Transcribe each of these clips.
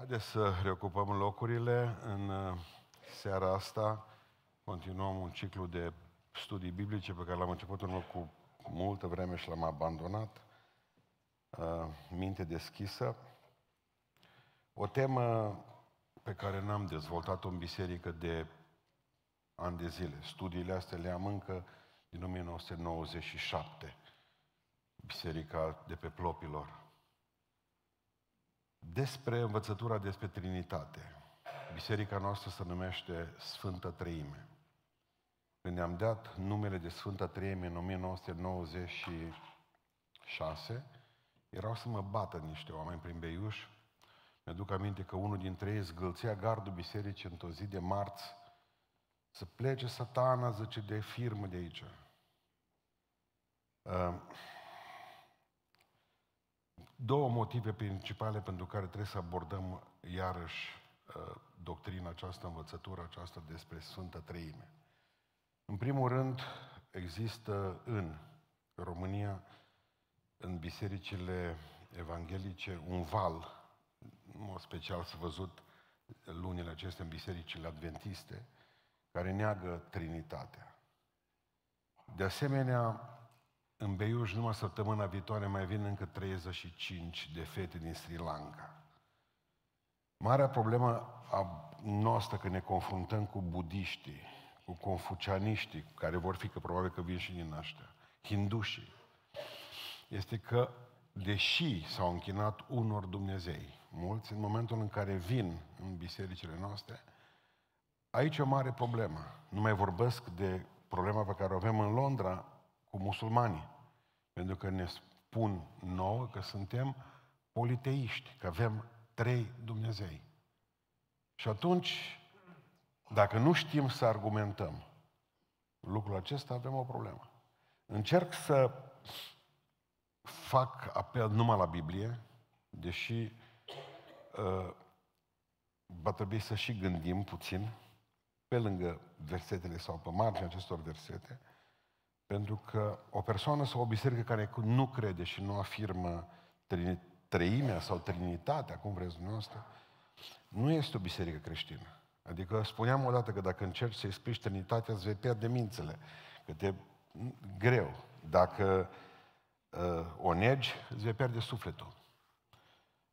Haideți să reocupăm locurile în uh, seara asta. Continuăm un ciclu de studii biblice pe care l-am început în urmă cu multă vreme și l-am abandonat. Uh, minte deschisă. O temă pe care n-am dezvoltat-o în biserică de ani de zile. Studiile astea le am încă din 1997. Biserica de pe Plopilor despre învățătura despre Trinitate. Biserica noastră se numește Sfântă Treime. Când ne-am dat numele de Sfântă Treime în 1996, erau să mă bată niște oameni prin Beiuș. Mi-aduc aminte că unul dintre ei zgâlțea gardul bisericii într-o zi de marți să plece satana, zice, de firmă de aici două motive principale pentru care trebuie să abordăm iarăși uh, doctrina aceasta, învățătura aceasta despre Sfânta Treime. În primul rând, există în România, în bisericile evanghelice, un val, în mod special s-a văzut lunile acestea în bisericile adventiste, care neagă Trinitatea. De asemenea, în Beiuș, numai săptămâna viitoare, mai vin încă 35 de fete din Sri Lanka. Marea problemă a noastră când ne confruntăm cu budiștii, cu confucianiștii, care vor fi, că probabil că vin și din aștia, hindușii, este că, deși s-au închinat unor Dumnezei, mulți, în momentul în care vin în bisericile noastre, aici e o mare problemă. Nu mai vorbesc de problema pe care o avem în Londra, cu musulmanii. Pentru că ne spun nouă că suntem politeiști, că avem trei Dumnezei. Și atunci, dacă nu știm să argumentăm lucrul acesta, avem o problemă. Încerc să fac apel numai la Biblie, deși uh, va trebui să și gândim puțin, pe lângă versetele sau pe marginea acestor versete, pentru că o persoană sau o biserică care nu crede și nu afirmă treimea sau trinitatea, cum vreți dumneavoastră, nu este o biserică creștină. Adică spuneam odată că dacă încerci să explici trinitatea, îți vei pierde mințele. Că te... greu. Dacă uh, o negi, îți vei pierde sufletul.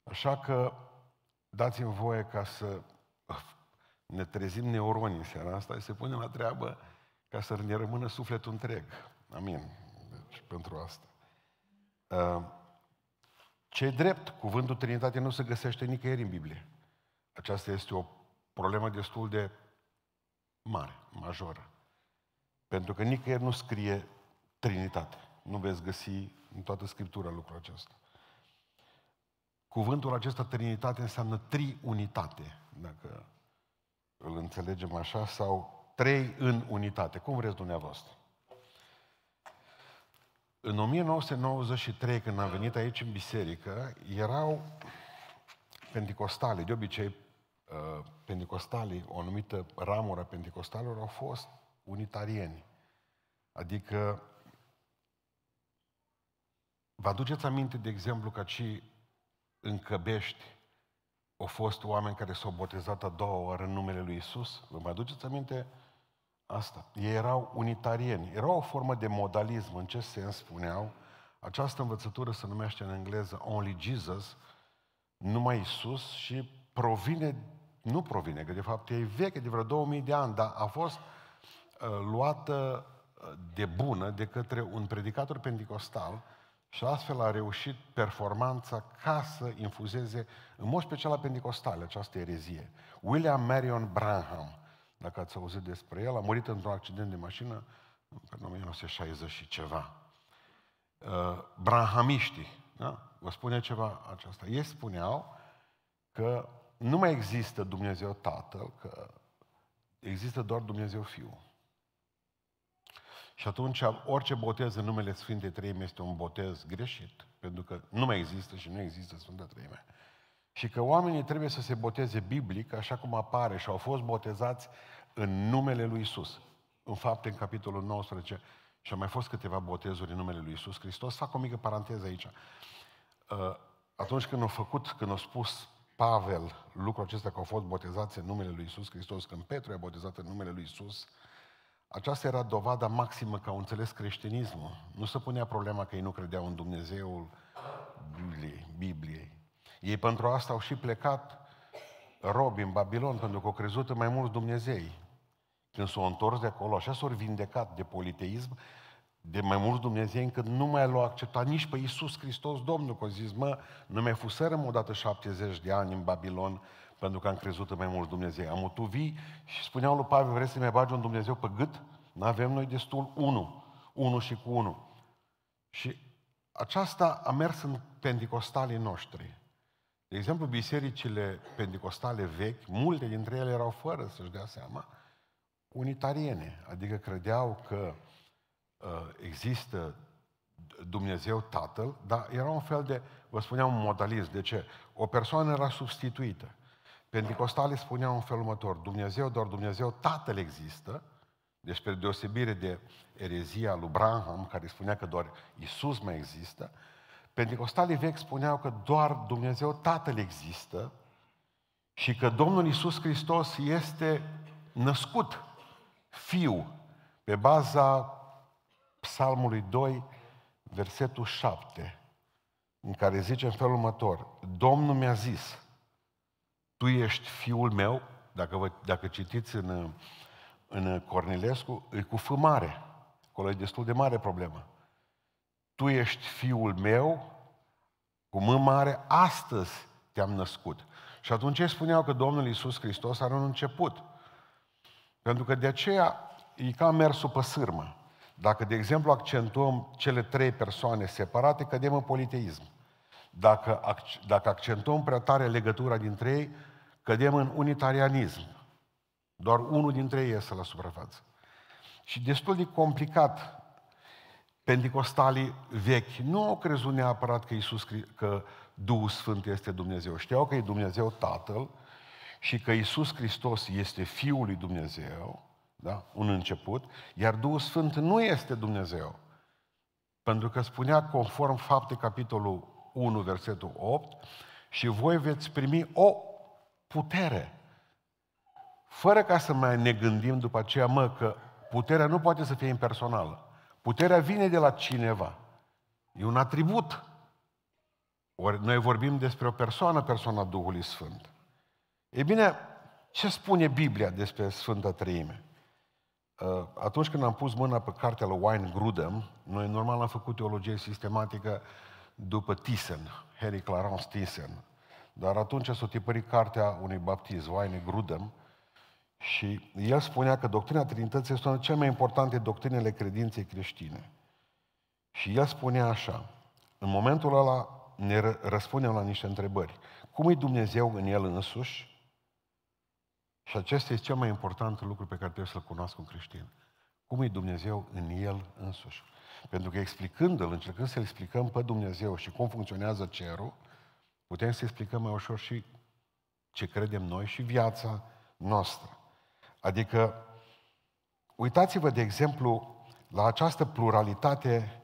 Așa că dați-mi voie ca să ne trezim neuronii în seara asta și să punem la treabă ca să ne rămână sufletul întreg. Amin. Deci, pentru asta. Uh, ce drept, cuvântul Trinitate nu se găsește nicăieri în Biblie. Aceasta este o problemă destul de mare, majoră. Pentru că nicăieri nu scrie Trinitate. Nu veți găsi în toată Scriptura lucrul acesta. Cuvântul acesta, Trinitate, înseamnă triunitate, dacă îl înțelegem așa, sau Trei în unitate. Cum vreți dumneavoastră? În 1993, când am venit aici în biserică, erau pentecostale. De obicei, uh, pentecostalii, o anumită ramură pentecostalilor, au fost unitarieni. Adică, vă aduceți aminte, de exemplu, că și în Căbești au fost oameni care s-au botezat a doua oară în numele lui Isus? Vă mai aduceți aminte? Asta. Ei erau unitarieni. Era o formă de modalism. În ce sens spuneau? Această învățătură se numește în engleză Only Jesus, numai Isus, și provine, nu provine, că de fapt e veche de vreo 2000 de ani, dar a fost uh, luată uh, de bună de către un predicator pentecostal și astfel a reușit performanța ca să infuzeze, în mod special la pentecostale, această erezie. William Marion Branham, dacă ați auzit despre el, a murit într-un accident de mașină în 1960 și ceva. Uh, brahamiștii, da? vă spune ceva aceasta. Ei spuneau că nu mai există Dumnezeu Tatăl, că există doar Dumnezeu Fiul. Și atunci orice botez în numele Sfintei Treime este un botez greșit, pentru că nu mai există și nu există Sfânta Treime. Uh, și că oamenii trebuie să se boteze biblic, așa cum apare, și au fost botezați în numele lui Isus. În fapte, în capitolul 19, și au mai fost câteva botezuri în numele lui Isus Hristos. Fac o mică paranteză aici. Uh, atunci când au făcut, când au spus Pavel lucrul acesta că au fost botezați în numele lui Isus Hristos, când Petru a botezat în numele lui Isus, aceasta era dovada maximă că au înțeles creștinismul. Nu se punea problema că ei nu credeau în Dumnezeul Bibliei, Bibliei ei pentru asta au și plecat robi în Babilon, pentru că au crezut în mai mulți Dumnezei. Când s-au întors de acolo, așa s-au vindecat de politeism, de mai mulți Dumnezei, încât nu mai l-au acceptat nici pe Iisus Hristos Domnul, că zis, mă, nu mai fusărăm odată 70 de ani în Babilon, pentru că am crezut în mai mulți Dumnezei. Am tu vii și spuneau lui Pavel, vrei să ne bagi un Dumnezeu pe gât? N-avem noi destul unul, unul și cu unul. Și aceasta a mers în pentecostalii noștri. De exemplu, bisericile pentecostale vechi, multe dintre ele erau fără să-și dea seama, unitariene, adică credeau că uh, există Dumnezeu Tatăl, dar era un fel de, vă spuneam, un modalism. De ce? O persoană era substituită. Pentecostale spuneau în felul următor, Dumnezeu, doar Dumnezeu Tatăl există, deci spre deosebire de erezia lui Branham, care spunea că doar Isus mai există, Pentecostalii vechi spuneau că doar Dumnezeu Tatăl există și că Domnul Isus Hristos este născut fiu pe baza Psalmului 2, versetul 7, în care zice în felul următor, Domnul mi-a zis, tu ești fiul meu, dacă, vă, dacă citiți în, în Cornilescu, e cu F mare, acolo e destul de mare problemă tu ești fiul meu, cu mână mare, astăzi te-am născut. Și atunci ei spuneau că Domnul Iisus Hristos are un început. Pentru că de aceea e ca mersul pe sârmă. Dacă, de exemplu, accentuăm cele trei persoane separate, cădem în politeism. Dacă, dacă accentuăm prea tare legătura dintre ei, cădem în unitarianism. Doar unul dintre ei iese la suprafață. Și destul de complicat Pentecostalii vechi nu au crezut neapărat că, Iisus, că Duhul Sfânt este Dumnezeu. Știau că e Dumnezeu Tatăl și că Iisus Hristos este Fiul lui Dumnezeu, da? un început, iar Duhul Sfânt nu este Dumnezeu. Pentru că spunea conform fapte capitolul 1, versetul 8, și voi veți primi o putere. Fără ca să mai ne gândim după aceea, mă, că puterea nu poate să fie impersonală. Puterea vine de la cineva. E un atribut. Ori noi vorbim despre o persoană, persoana Duhului Sfânt. E bine, ce spune Biblia despre Sfânta Treime? Uh, atunci când am pus mâna pe cartea lui Wayne Grudem, noi normal am făcut teologie sistematică după Thyssen, Harry Clarence Thyssen. Dar atunci s-a tipărit cartea unui baptist, Wayne Grudem, și el spunea că doctrina Trinității este una dintre cele mai importante doctrinele credinței creștine. Și el spunea așa, în momentul ăla ne răspundem la niște întrebări. Cum e Dumnezeu în El însuși? Și acesta este cel mai important lucru pe care trebuie să-l cunoască un creștin. Cum e Dumnezeu în El însuși? Pentru că explicându-l, încercând să-l explicăm pe Dumnezeu și cum funcționează cerul, putem să explicăm mai ușor și ce credem noi și viața noastră. Adică, uitați-vă, de exemplu, la această pluralitate,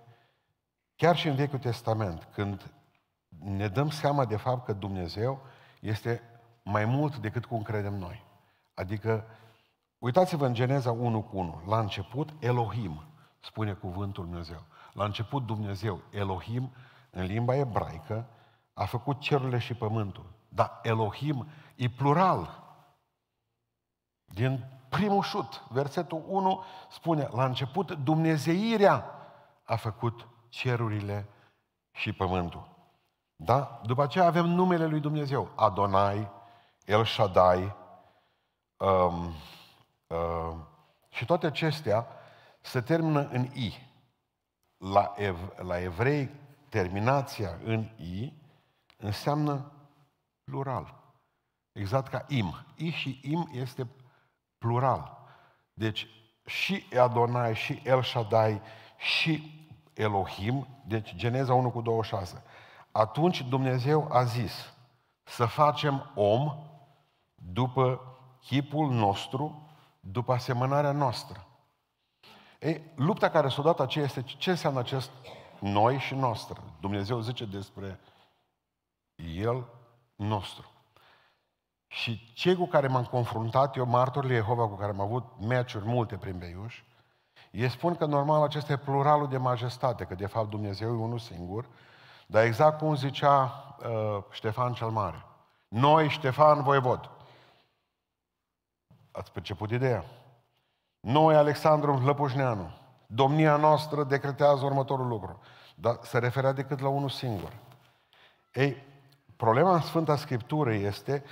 chiar și în Vechiul Testament, când ne dăm seama de fapt că Dumnezeu este mai mult decât cum credem noi. Adică, uitați-vă în Geneza 1 cu 1. La început, Elohim, spune cuvântul Dumnezeu. La început, Dumnezeu, Elohim, în limba ebraică, a făcut cerurile și pământul. Dar Elohim e plural din primul șut, versetul 1 spune, la început Dumnezeirea a făcut cerurile și pământul. Da? După aceea avem numele lui Dumnezeu. Adonai, El Shaddai um, um, și toate acestea se termină în I. La, ev- la evrei, terminația în I înseamnă plural. Exact ca im. I și im este plural. Deci și Adonai, și El Shaddai, și Elohim, deci Geneza 1 cu 26. Atunci Dumnezeu a zis să facem om după chipul nostru, după asemănarea noastră. Ei, lupta care s-a dat aceea este ce înseamnă acest noi și noastră. Dumnezeu zice despre El nostru. Și cei cu care m-am confruntat, eu, martorii Jehova, cu care am avut meciuri multe prin Beiuș, ei spun că normal acesta e pluralul de majestate, că de fapt Dumnezeu e unul singur, dar exact cum zicea uh, Ștefan cel Mare. Noi, Ștefan Voivod. Ați perceput ideea? Noi, Alexandru Lăpușneanu. Domnia noastră decretează următorul lucru. Dar se referea decât la unul singur. Ei, problema în Sfânta Scriptură este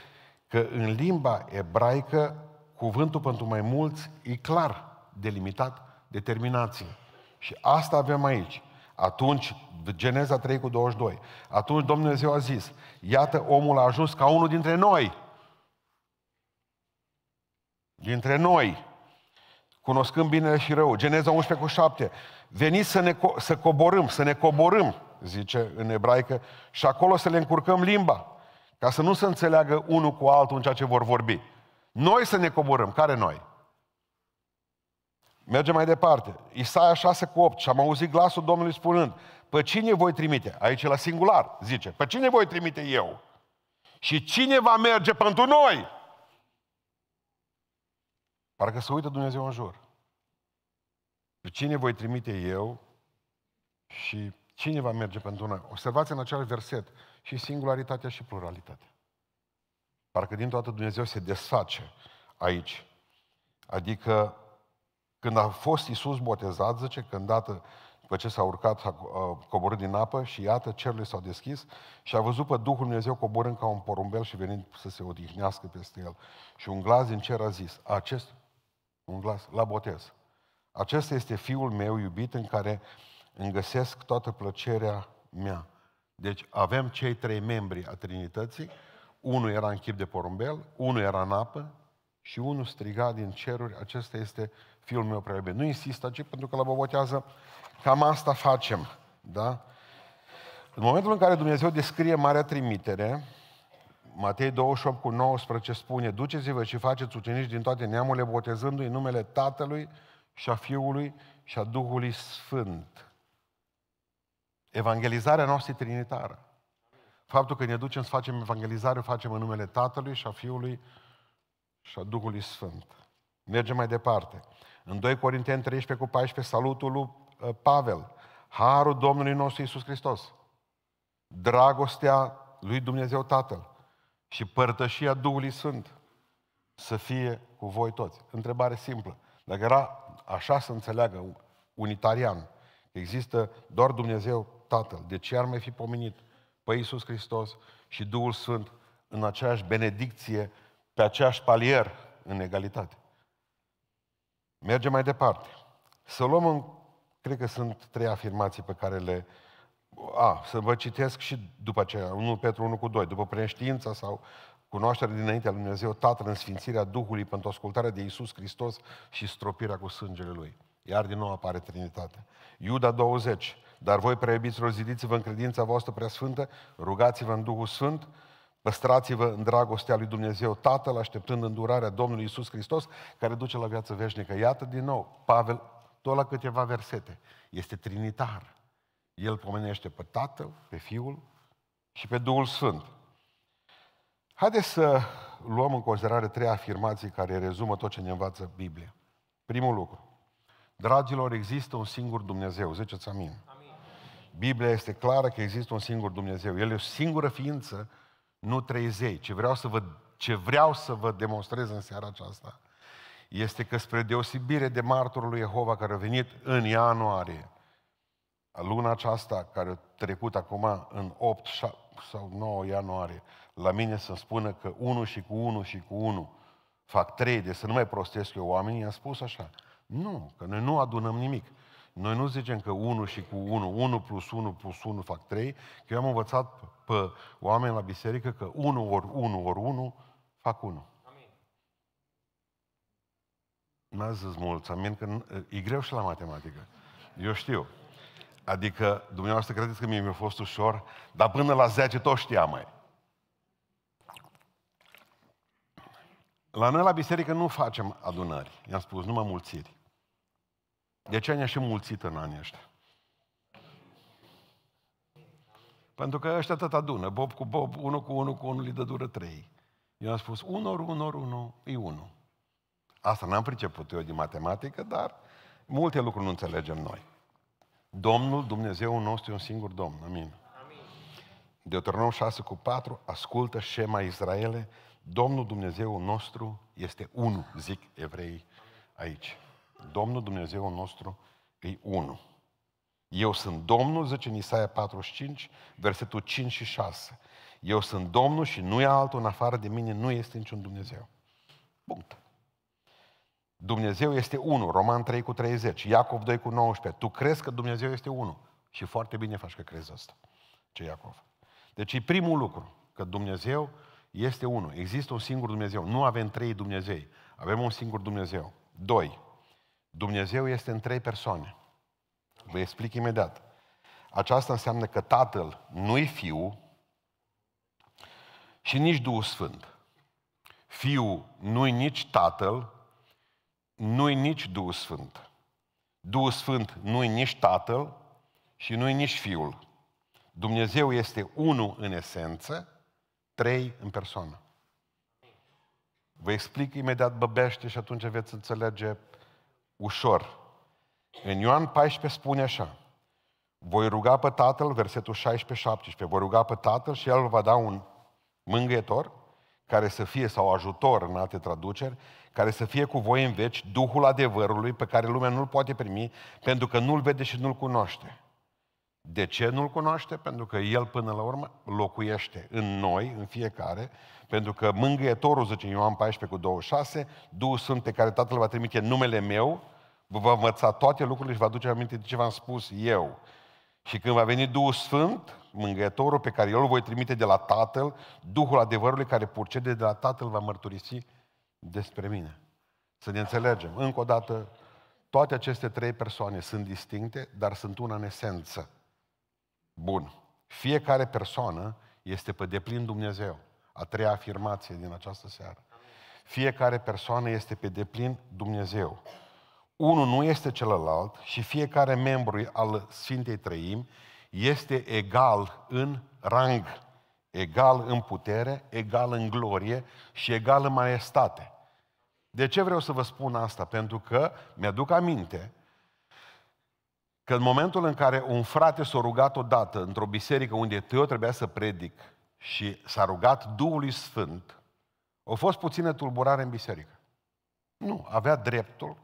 că în limba ebraică cuvântul pentru mai mulți e clar delimitat determinație. Și asta avem aici. Atunci, Geneza 3 cu 22, atunci Dumnezeu a zis, iată omul a ajuns ca unul dintre noi. Dintre noi. Cunoscând bine și rău. Geneza 11 cu 7. Veniți să, ne, co- să coborâm, să ne coborâm, zice în ebraică, și acolo să le încurcăm limba ca să nu se înțeleagă unul cu altul în ceea ce vor vorbi. Noi să ne coborâm. Care noi? Mergem mai departe. Isaia 6 cu 8. Și am auzit glasul Domnului spunând, pe cine voi trimite? Aici la singular, zice. Pe cine voi trimite eu? Și cine va merge pentru noi? Parcă se uită Dumnezeu în jur. Pe cine voi trimite eu? Și cine va merge pentru noi? Observați în acel verset și singularitatea și pluralitatea. Parcă din toată Dumnezeu se desface aici. Adică când a fost Isus botezat, zice, când dată după ce s-a urcat, a coborât din apă și iată, cerurile s-au deschis și a văzut pe Duhul Dumnezeu coborând ca un porumbel și venind să se odihnească peste el. Și un glas din cer a zis, acest, un glas, la botez. Acesta este Fiul meu iubit în care îngăsesc toată plăcerea mea. Deci avem cei trei membri a Trinității, unul era în chip de porumbel, unul era în apă și unul striga din ceruri, acesta este fiul meu prea iubit. Nu insist aici pentru că la bobotează cam asta facem, da? În momentul în care Dumnezeu descrie Marea Trimitere, Matei 28 cu 19 spune, duceți-vă și faceți ucenici din toate neamurile, botezându-i în numele Tatălui și a Fiului și a Duhului Sfânt. Evangelizarea noastră e trinitară. Faptul că ne ducem să facem evangelizare, o facem în numele Tatălui și a Fiului și a Duhului Sfânt. Mergem mai departe. În 2 Corinteni 13 cu 14, salutul lui uh, Pavel. Harul Domnului nostru Isus Hristos. Dragostea lui Dumnezeu Tatăl și părtășia Duhului Sfânt să fie cu voi toți. Întrebare simplă. Dacă era așa să înțeleagă unitarian, există doar Dumnezeu Tatăl, de ce ar mai fi pomenit pe Iisus Hristos și Duhul Sfânt în aceeași benedicție, pe aceeași palier, în egalitate. Mergem mai departe. Să luăm în... Cred că sunt trei afirmații pe care le... A, să vă citesc și după aceea, 1 Petru 1 cu 2, după preștiința sau cunoașterea dinaintea lui Dumnezeu Tatăl, sfințirea Duhului pentru ascultarea de Iisus Hristos și stropirea cu sângele Lui. Iar din nou apare Trinitatea. Iuda 20, dar voi, preiubiților, zidiți-vă în credința voastră prea sfântă, rugați-vă în Duhul Sfânt, păstrați-vă în dragostea lui Dumnezeu Tatăl, așteptând îndurarea Domnului Isus Hristos, care duce la viață veșnică. Iată din nou, Pavel, tot la câteva versete, este trinitar. El pomenește pe Tatăl, pe Fiul și pe Duhul Sfânt. Haideți să luăm în considerare trei afirmații care rezumă tot ce ne învață Biblia. Primul lucru. Dragilor, există un singur Dumnezeu. Ziceți amin. Biblia este clară că există un singur Dumnezeu. El e o singură ființă, nu 30. Ce vreau să vă, ce vreau să vă demonstrez în seara aceasta este că spre deosebire de martorul lui Jehova care a venit în ianuarie, luna aceasta care a trecut acum în 8 sau 9 ianuarie, la mine să spună că unul și cu unul și cu unul fac trei de să nu mai prostesc eu oamenii, i-am spus așa. Nu, că noi nu adunăm nimic. Noi nu zicem că 1 și cu 1, 1 plus 1 plus 1 fac 3, că eu am învățat pe oameni la biserică că 1 ori 1 ori 1 fac 1. Nu ați zis mulți, amin, că e greu și la matematică. Eu știu. Adică, dumneavoastră credeți că mie mi-a fost ușor, dar până la 10 tot știam, mai. La noi la biserică nu facem adunări. I-am spus, numai mulțiri. De aceea ne-a și mulțit în anii ăștia. Pentru că ăștia tot adună. Bob cu Bob, unul cu unul cu unul, îi dă dură trei. Eu am spus, unor, unor, unul, e unul. Asta n-am priceput eu din matematică, dar multe lucruri nu înțelegem noi. Domnul, Dumnezeu nostru, e un singur Domn. Amin. Amin. Deuteronom 6 cu 4, ascultă șema Israele, Domnul Dumnezeu nostru este unul, zic evrei aici. Domnul Dumnezeu nostru e unul. Eu sunt Domnul, zice în Isaia 45, versetul 5 și 6. Eu sunt Domnul și nu e altul în afară de mine, nu este niciun Dumnezeu. Punct. Dumnezeu este unul, Roman 3 cu 30, Iacov 2 cu 19. Tu crezi că Dumnezeu este unul și foarte bine faci că crezi asta, ce Iacov. Deci e primul lucru, că Dumnezeu este unul. Există un singur Dumnezeu. Nu avem trei Dumnezei. Avem un singur Dumnezeu. Doi. Dumnezeu este în trei persoane. Vă explic imediat. Aceasta înseamnă că Tatăl nu-i Fiul și nici Duhul Sfânt. Fiul nu-i nici Tatăl, nu-i nici Duhul Sfânt. Duhul Sfânt nu-i nici Tatăl și nu-i nici Fiul. Dumnezeu este unul în esență, trei în persoană. Vă explic imediat băbește și atunci veți înțelege ușor. În Ioan 14 spune așa, voi ruga pe Tatăl, versetul 16-17, voi ruga pe Tatăl și El va da un mângâietor, care să fie, sau ajutor în alte traduceri, care să fie cu voi în veci, Duhul adevărului pe care lumea nu-l poate primi, pentru că nu-l vede și nu-l cunoaște. De ce nu-l cunoaște? Pentru că el până la urmă locuiește în noi, în fiecare, pentru că mângâietorul, zice Ioan 14 cu 26, Duhul Sfânt pe care Tatăl va trimite numele meu, vă va învăța toate lucrurile și vă aduce aminte de ce v-am spus eu. Și când va veni Duhul Sfânt, mângâietorul pe care eu îl voi trimite de la Tatăl, Duhul adevărului care purcede de la Tatăl va mărturisi despre mine. Să ne înțelegem. Încă o dată, toate aceste trei persoane sunt distincte, dar sunt una în esență. Bun. Fiecare persoană este pe deplin Dumnezeu. A treia afirmație din această seară. Fiecare persoană este pe deplin Dumnezeu unul nu este celălalt și fiecare membru al Sfintei Trăim este egal în rang, egal în putere, egal în glorie și egal în maestate. De ce vreau să vă spun asta? Pentru că mi-aduc aminte că în momentul în care un frate s-a rugat odată într-o biserică unde eu trebuia să predic și s-a rugat Duhului Sfânt, a fost puțină tulburare în biserică. Nu, avea dreptul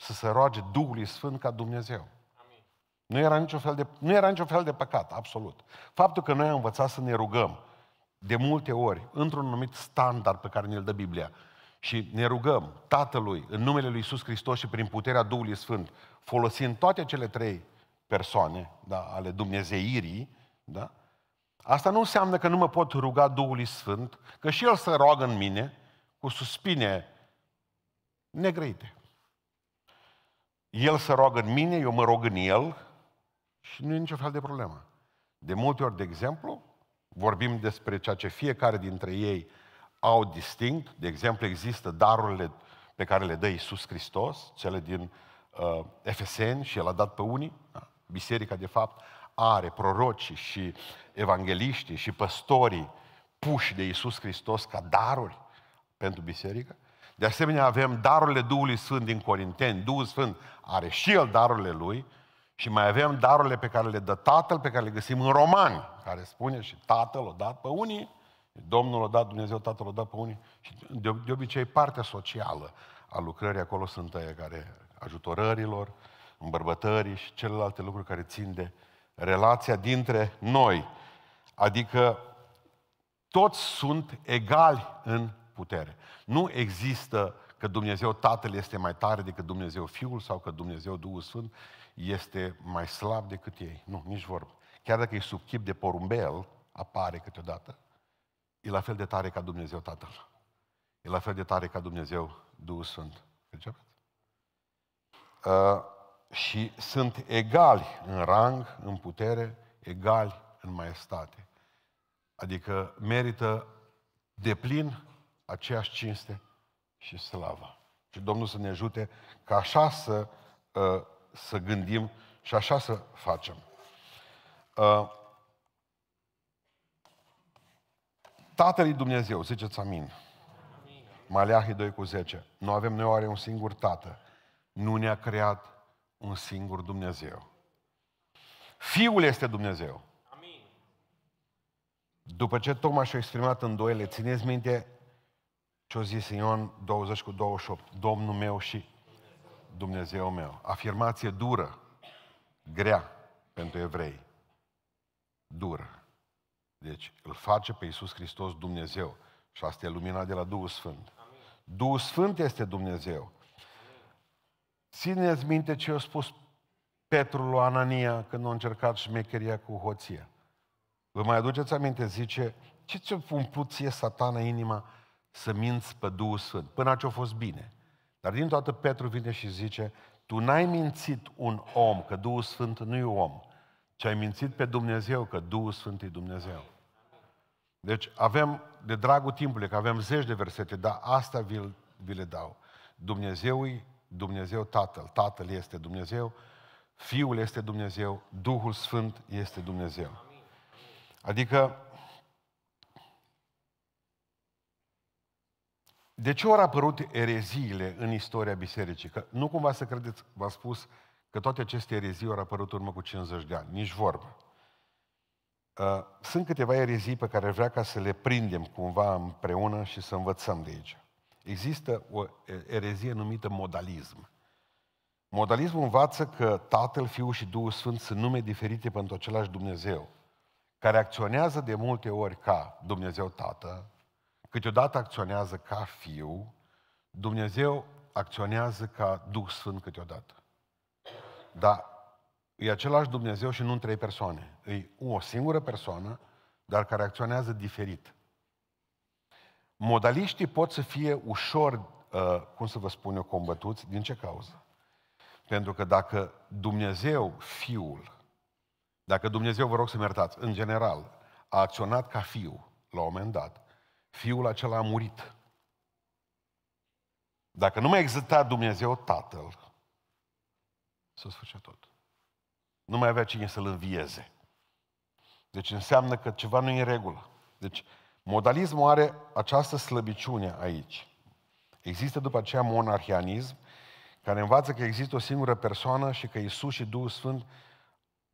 să se roage Duhului Sfânt ca Dumnezeu. Amin. Nu era, niciun fel de, nu era niciun fel de păcat, absolut. Faptul că noi am învățat să ne rugăm de multe ori, într-un anumit standard pe care ne-l dă Biblia, și ne rugăm Tatălui în numele Lui Iisus Hristos și prin puterea Duhului Sfânt, folosind toate cele trei persoane da, ale Dumnezeirii, da, asta nu înseamnă că nu mă pot ruga Duhului Sfânt, că și El se roagă în mine cu suspine negrăite. El se roagă în mine, eu mă rog în El și nu e niciun fel de problemă. De multe ori, de exemplu, vorbim despre ceea ce fiecare dintre ei au distinct. De exemplu, există darurile pe care le dă Iisus Hristos, cele din uh, Efeseni și El a dat pe unii. Da. Biserica, de fapt, are prorocii și evangeliștii și păstorii puși de Iisus Hristos ca daruri pentru biserică. De asemenea, avem darurile Duhului Sfânt din Corinteni. Duhul Sfânt are și el darurile lui și mai avem darurile pe care le dă Tatăl, pe care le găsim în Romani, care spune și Tatăl o dat pe unii, Domnul o dat, Dumnezeu Tatăl o dat pe unii. Și de, de obicei, partea socială a lucrării acolo sunt aia care ajutorărilor, îmbărbătării și celelalte lucruri care țin de relația dintre noi. Adică toți sunt egali în putere. Nu există că Dumnezeu Tatăl este mai tare decât Dumnezeu Fiul sau că Dumnezeu Duhul Sfânt este mai slab decât ei. Nu, nici vorbă. Chiar dacă e sub chip de porumbel, apare câteodată, e la fel de tare ca Dumnezeu Tatăl. E la fel de tare ca Dumnezeu Duhul Sfânt. Uh, și sunt egali în rang, în putere, egali în maestate. Adică merită de plin aceeași cinste și slavă. Și Domnul să ne ajute ca așa să, ă, să gândim și așa să facem. Ă, Tatăl Dumnezeu, ziceți amin. Maleahii 2 cu 10. Nu avem noi oare un singur Tată. Nu ne-a creat un singur Dumnezeu. Fiul este Dumnezeu. Amin. După ce tocmai și-a exprimat îndoiele, țineți minte ce-o zis Ion 20 cu 28? Domnul meu și Dumnezeu meu. Afirmație dură, grea pentru evrei. Dură. Deci îl face pe Iisus Hristos Dumnezeu. Și asta e lumina de la Duhul Sfânt. Amin. Duhul Sfânt este Dumnezeu. Țineți minte ce a spus Petru lui Anania când a încercat șmecheria cu hoție. Vă mai aduceți aminte? Zice, ce ți-a umplut ție satana inima să minți pe Duhul Sfânt. Până ce a fost bine. Dar din toată Petru vine și zice, tu n-ai mințit un om, că Duhul Sfânt nu e om, ci ai mințit pe Dumnezeu, că Duhul Sfânt e Dumnezeu. Deci avem, de dragul timpului, că avem zeci de versete, dar asta vi, vi le dau. Dumnezeu e Dumnezeu Tatăl, Tatăl este Dumnezeu, Fiul este Dumnezeu, Duhul Sfânt este Dumnezeu. Adică De ce au apărut ereziile în istoria bisericii? Că nu cumva să credeți, v-am spus că toate aceste erezii au apărut urmă cu 50 de ani, nici vorbă. Uh, sunt câteva erezii pe care vrea ca să le prindem cumva împreună și să învățăm de aici. Există o erezie numită modalism. Modalismul învață că Tatăl, Fiul și Duhul Sfânt sunt nume diferite pentru același Dumnezeu, care acționează de multe ori ca Dumnezeu Tată, câteodată acționează ca fiu, Dumnezeu acționează ca Duh Sfânt câteodată. Dar e același Dumnezeu și nu în trei persoane. E o singură persoană, dar care acționează diferit. Modaliștii pot să fie ușor, uh, cum să vă spun eu, combătuți. Din ce cauză? Pentru că dacă Dumnezeu, Fiul, dacă Dumnezeu, vă rog să-mi iertați, în general, a acționat ca Fiu la un moment dat, fiul acela a murit. Dacă nu mai exista Dumnezeu Tatăl, s-a sfârșit tot. Nu mai avea cine să-l învieze. Deci înseamnă că ceva nu e în regulă. Deci modalismul are această slăbiciune aici. Există după aceea monarhianism, care învață că există o singură persoană și că Isus și Duhul Sfânt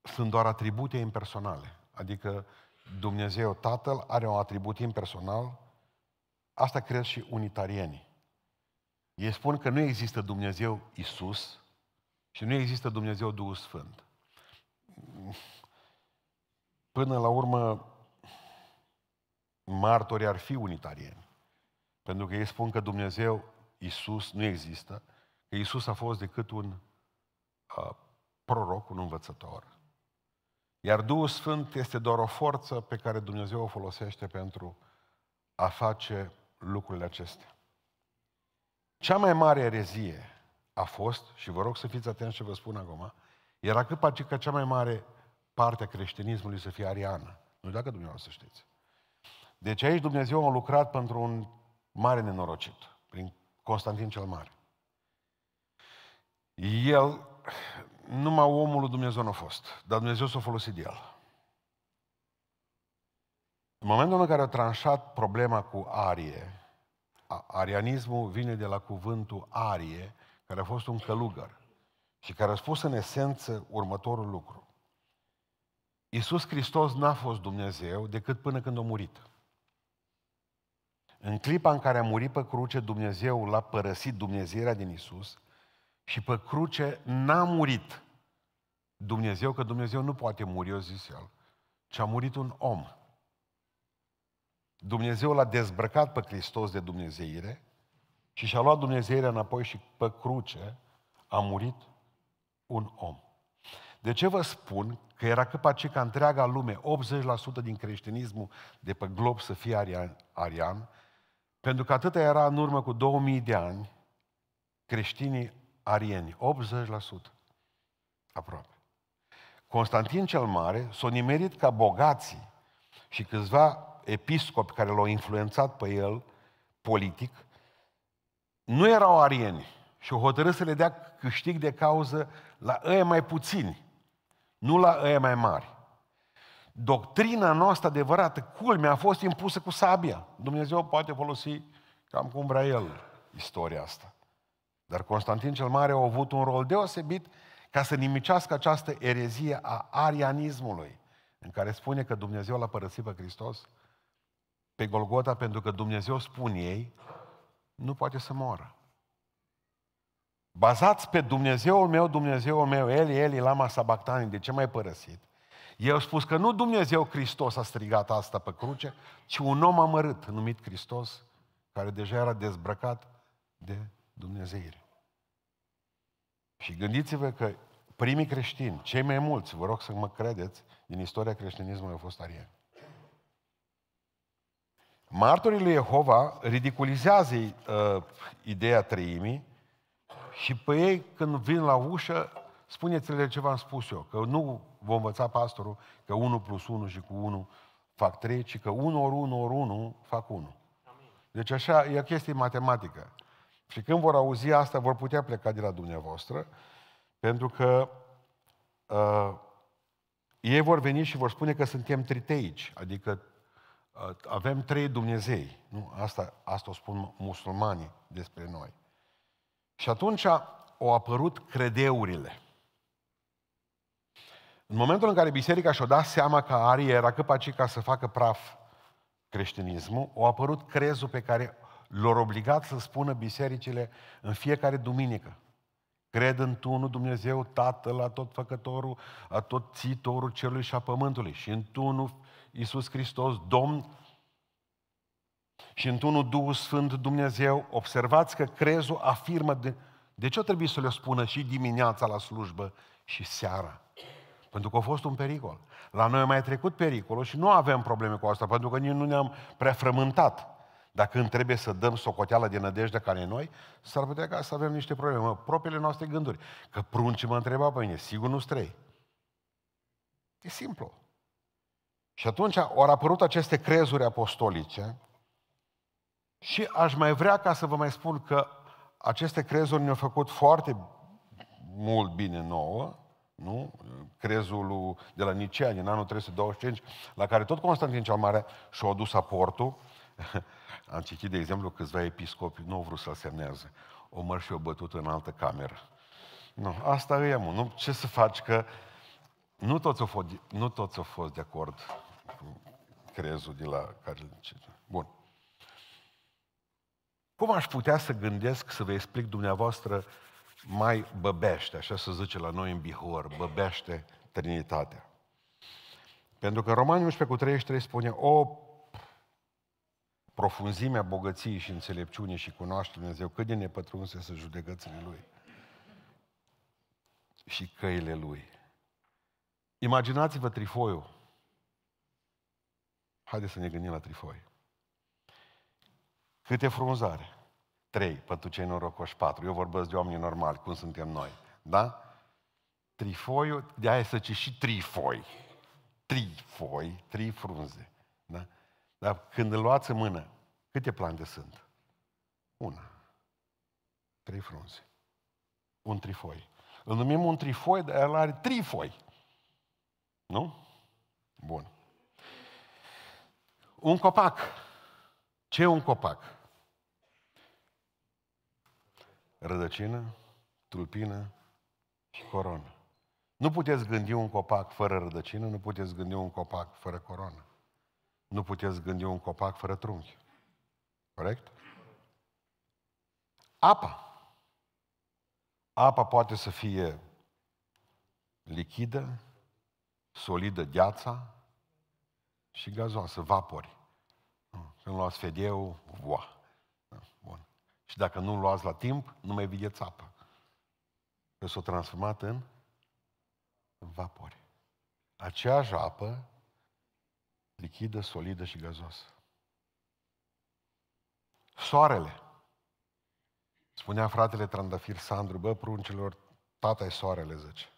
sunt doar atribute impersonale. Adică Dumnezeu Tatăl are un atribut impersonal Asta cred și unitarienii. Ei spun că nu există Dumnezeu Isus și nu există Dumnezeu Duhul Sfânt. Până la urmă, martori ar fi unitarieni. Pentru că ei spun că Dumnezeu Isus nu există, că Isus a fost decât un uh, proroc, un învățător. Iar Duhul Sfânt este doar o forță pe care Dumnezeu o folosește pentru a face lucrurile acestea. Cea mai mare erezie a fost, și vă rog să fiți atenți ce vă spun acum, era cât ca cea mai mare parte a creștinismului să fie ariană. Nu dacă dumneavoastră știți. Deci aici Dumnezeu a lucrat pentru un mare nenorocit, prin Constantin cel Mare. El, numai omul lui Dumnezeu nu a fost, dar Dumnezeu s-a folosit de el. În momentul în care a tranșat problema cu arie, arianismul vine de la cuvântul arie, care a fost un călugăr și care a spus în esență următorul lucru. Iisus Hristos n-a fost Dumnezeu decât până când a murit. În clipa în care a murit pe cruce, Dumnezeu l-a părăsit Dumnezeirea din Isus și pe cruce n-a murit Dumnezeu, că Dumnezeu nu poate muri, o zis el, ci a murit un om. Dumnezeu l-a dezbrăcat pe Hristos de Dumnezeire și și-a luat Dumnezeirea înapoi și pe cruce a murit un om. De ce vă spun că era capace ca întreaga lume, 80% din creștinismul de pe glob să fie arian, arian pentru că atâta era în urmă cu 2000 de ani creștinii arieni, 80% aproape. Constantin cel Mare s-a nimerit ca bogații și câțiva episcopi care l-au influențat pe el politic, nu erau arieni și au hotărât să le dea câștig de cauză la ăia mai puțini, nu la ăia mai mari. Doctrina noastră adevărată, culmea, a fost impusă cu sabia. Dumnezeu poate folosi cam cum vrea El istoria asta. Dar Constantin cel Mare a avut un rol deosebit ca să nimicească această erezie a arianismului, în care spune că Dumnezeu l-a părăsit pe Hristos pe Golgota pentru că Dumnezeu spune ei, nu poate să moară. Bazați pe Dumnezeul meu, Dumnezeul meu, Eli, Eli, lama sabactani, de ce mai părăsit? Eu spus că nu Dumnezeu Hristos a strigat asta pe cruce, ci un om amărât numit Hristos, care deja era dezbrăcat de Dumnezeire. Și gândiți-vă că primii creștini, cei mai mulți, vă rog să mă credeți, din istoria creștinismului au fost arieni. Martorii lui Jehova ridiculizează uh, ideea trăimii și pe ei când vin la ușă, spuneți-le ce v-am spus eu, că nu vom învăța pastorul că 1 plus 1 și cu 1 fac 3, ci că 1 ori 1 ori 1 fac 1. Deci așa e o chestie matematică. Și când vor auzi asta, vor putea pleca de la dumneavoastră, pentru că uh, ei vor veni și vor spune că suntem triteici, adică avem trei Dumnezei. Nu? Asta, asta o spun musulmanii despre noi. Și atunci au apărut credeurile. În momentul în care biserica și-o dat seama că Arie era ca să facă praf creștinismul, au apărut crezul pe care lor obligat să spună bisericile în fiecare duminică. Cred în Tunul Dumnezeu, Tatăl, tot făcătorul, tot țitorul cerului și a pământului și în Tunul Iisus Hristos, Domn și într-unul Duhul Sfânt Dumnezeu, observați că crezul afirmă de... De ce o trebuie să le spună și dimineața la slujbă și seara? Pentru că a fost un pericol. La noi a mai trecut pericolul și nu avem probleme cu asta, pentru că nici nu ne-am prea frământat. Dacă când trebuie să dăm socoteala de nădejde care e noi, s-ar putea ca să avem niște probleme. propriile noastre gânduri. Că prunci mă întreba pe mine, sigur nu străi. E simplu. Și atunci au apărut aceste crezuri apostolice și aș mai vrea ca să vă mai spun că aceste crezuri ne-au făcut foarte mult bine nouă, nu? Crezul de la Nicea din anul 325, la care tot Constantin cel Mare și-a adus aportul. Am citit, de exemplu, câțiva episcopi, nu au vrut să-l semneze. O măr și o bătut în altă cameră. Nu, asta e, mă. Nu, ce să faci că nu toți au fost, nu toți au fost de acord crezul de la care... Bun. Cum aș putea să gândesc, să vă explic dumneavoastră mai băbește, așa se zice la noi în Bihor, băbește Trinitatea? Pentru că Romanii 11 cu 33 spune, o profunzimea bogăției și înțelepciunii și cunoaște Dumnezeu, cât de nepătrunse să judecățile Lui și căile Lui. Imaginați-vă trifoiul Haideți să ne gândim la trifoi. Câte frunzare? Trei, pentru cei norocoși patru. Eu vorbesc de oameni normali, cum suntem noi. Da? Trifoiul, de aia să ce și trifoi. Trifoi, tri frunze. Da? Dar când îl luați în mână, câte plante sunt? Una. Trei frunze. Un trifoi. Îl numim un trifoi, dar el are trifoi. Nu? Bun. Un copac. Ce e un copac? Rădăcină, tulpină și coronă. Nu puteți gândi un copac fără rădăcină, nu puteți gândi un copac fără coronă. Nu puteți gândi un copac fără trunchi. Corect? Apa. Apa poate să fie lichidă, solidă gheața, și gazoasă, vapori. Când luați fedeu, voa. Da, bun. Și dacă nu luați la timp, nu mai vedeți apă. Că s-o transformat în vapori. Aceeași apă, lichidă, solidă și gazoasă. Soarele. Spunea fratele Trandafir Sandru, bă, pruncilor, tata e soarele, zice.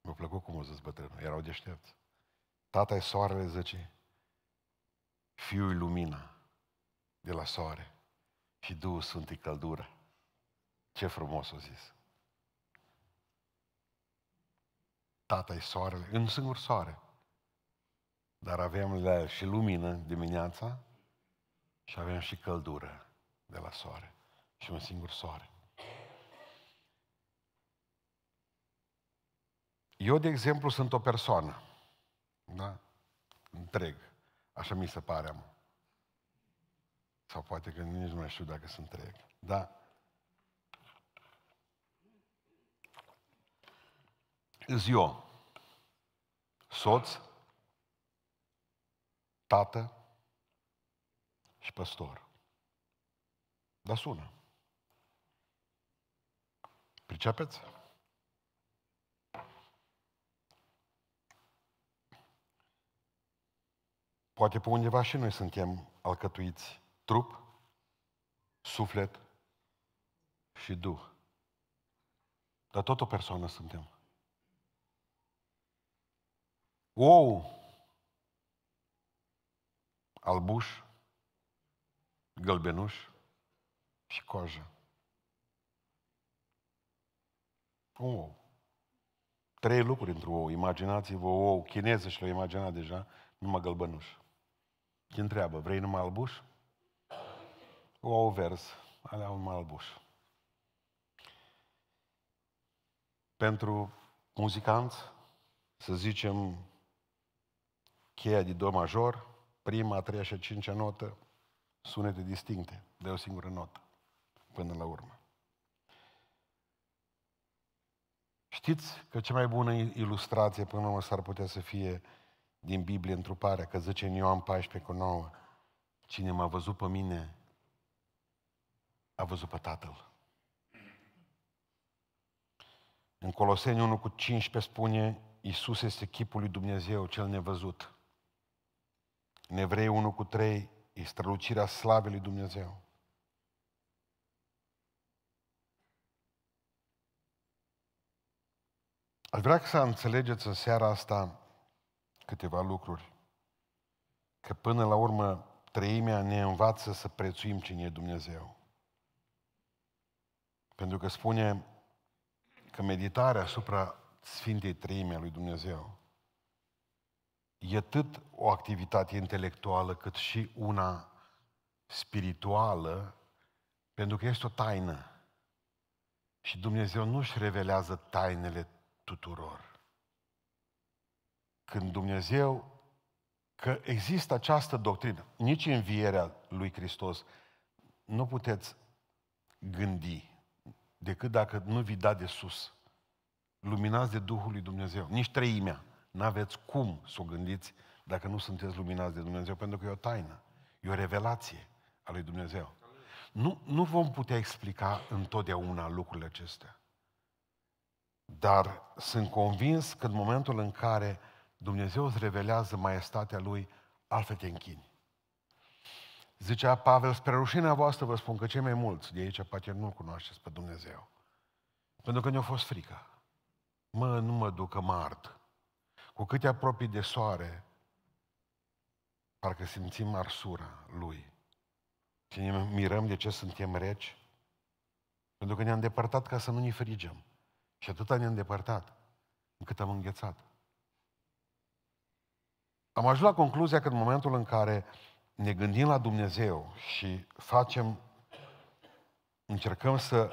Mi-a plăcut cum o zis bătrânul, erau deștepți. Tata e soarele, zice, Fiul e lumina de la soare și Duhul Sfânt e căldură. Ce frumos o zis! Tata e soarele, în singur soare. Dar avem la și lumină dimineața și avem și căldură de la soare. Și un singur soare. Eu, de exemplu, sunt o persoană. Da? Întreg. Așa mi se pare, mă. Sau poate că nici nu mai știu dacă sunt întreg. Da? Ziua. Soț, tată și păstor. Dar sună. Pricepeți? Poate pe undeva și noi suntem alcătuiți trup, suflet și duh. Dar tot o persoană suntem. Ou, albuș, gălbenuș și coajă. Un ou. Trei lucruri într-un ou. Imaginați-vă ou chineză și l-o imaginat deja, numai gălbenuș. Te întreabă, vrei numai albuș? O au vers, alea un albuș. Pentru muzicanți, să zicem, cheia de do major, prima, a treia și a cincea notă, sunete distincte, de o singură notă, până la urmă. Știți că cea mai bună ilustrație până la urmă s-ar putea să fie din Biblie întruparea, că zice în Ioan 14 cu 9, cine m-a văzut pe mine, a văzut pe Tatăl. În Coloseni 1 cu 15 spune, Iisus este chipul lui Dumnezeu, cel nevăzut. În Evrei 1 cu 3 e strălucirea slavei lui Dumnezeu. Aș vrea să înțelegeți în seara asta câteva lucruri. Că până la urmă trăimea ne învață să prețuim cine e Dumnezeu. Pentru că spune că meditarea asupra Sfintei Trăimii a lui Dumnezeu e atât o activitate intelectuală cât și una spirituală, pentru că este o taină. Și Dumnezeu nu își revelează tainele tuturor când Dumnezeu, că există această doctrină, nici învierea lui Hristos, nu puteți gândi decât dacă nu vi da de sus. Luminați de Duhul lui Dumnezeu. Nici treimea. N-aveți cum să o gândiți dacă nu sunteți luminați de Dumnezeu, pentru că e o taină. E o revelație a lui Dumnezeu. Nu, nu vom putea explica întotdeauna lucrurile acestea. Dar sunt convins că în momentul în care Dumnezeu îți revelează maestatea Lui, altfel te închini. Zicea Pavel, spre rușinea voastră vă spun că cei mai mulți de aici poate nu cunoașteți pe Dumnezeu. Pentru că ne-a fost frică. Mă, nu mă duc, că mă ard. Cu cât apropii de soare, parcă simțim arsura Lui. Și ne mirăm de ce suntem reci. Pentru că ne-am depărtat ca să nu ne frigem. Și atâta ne-am depărtat, încât am înghețat. Am ajuns la concluzia că în momentul în care ne gândim la Dumnezeu și facem, încercăm să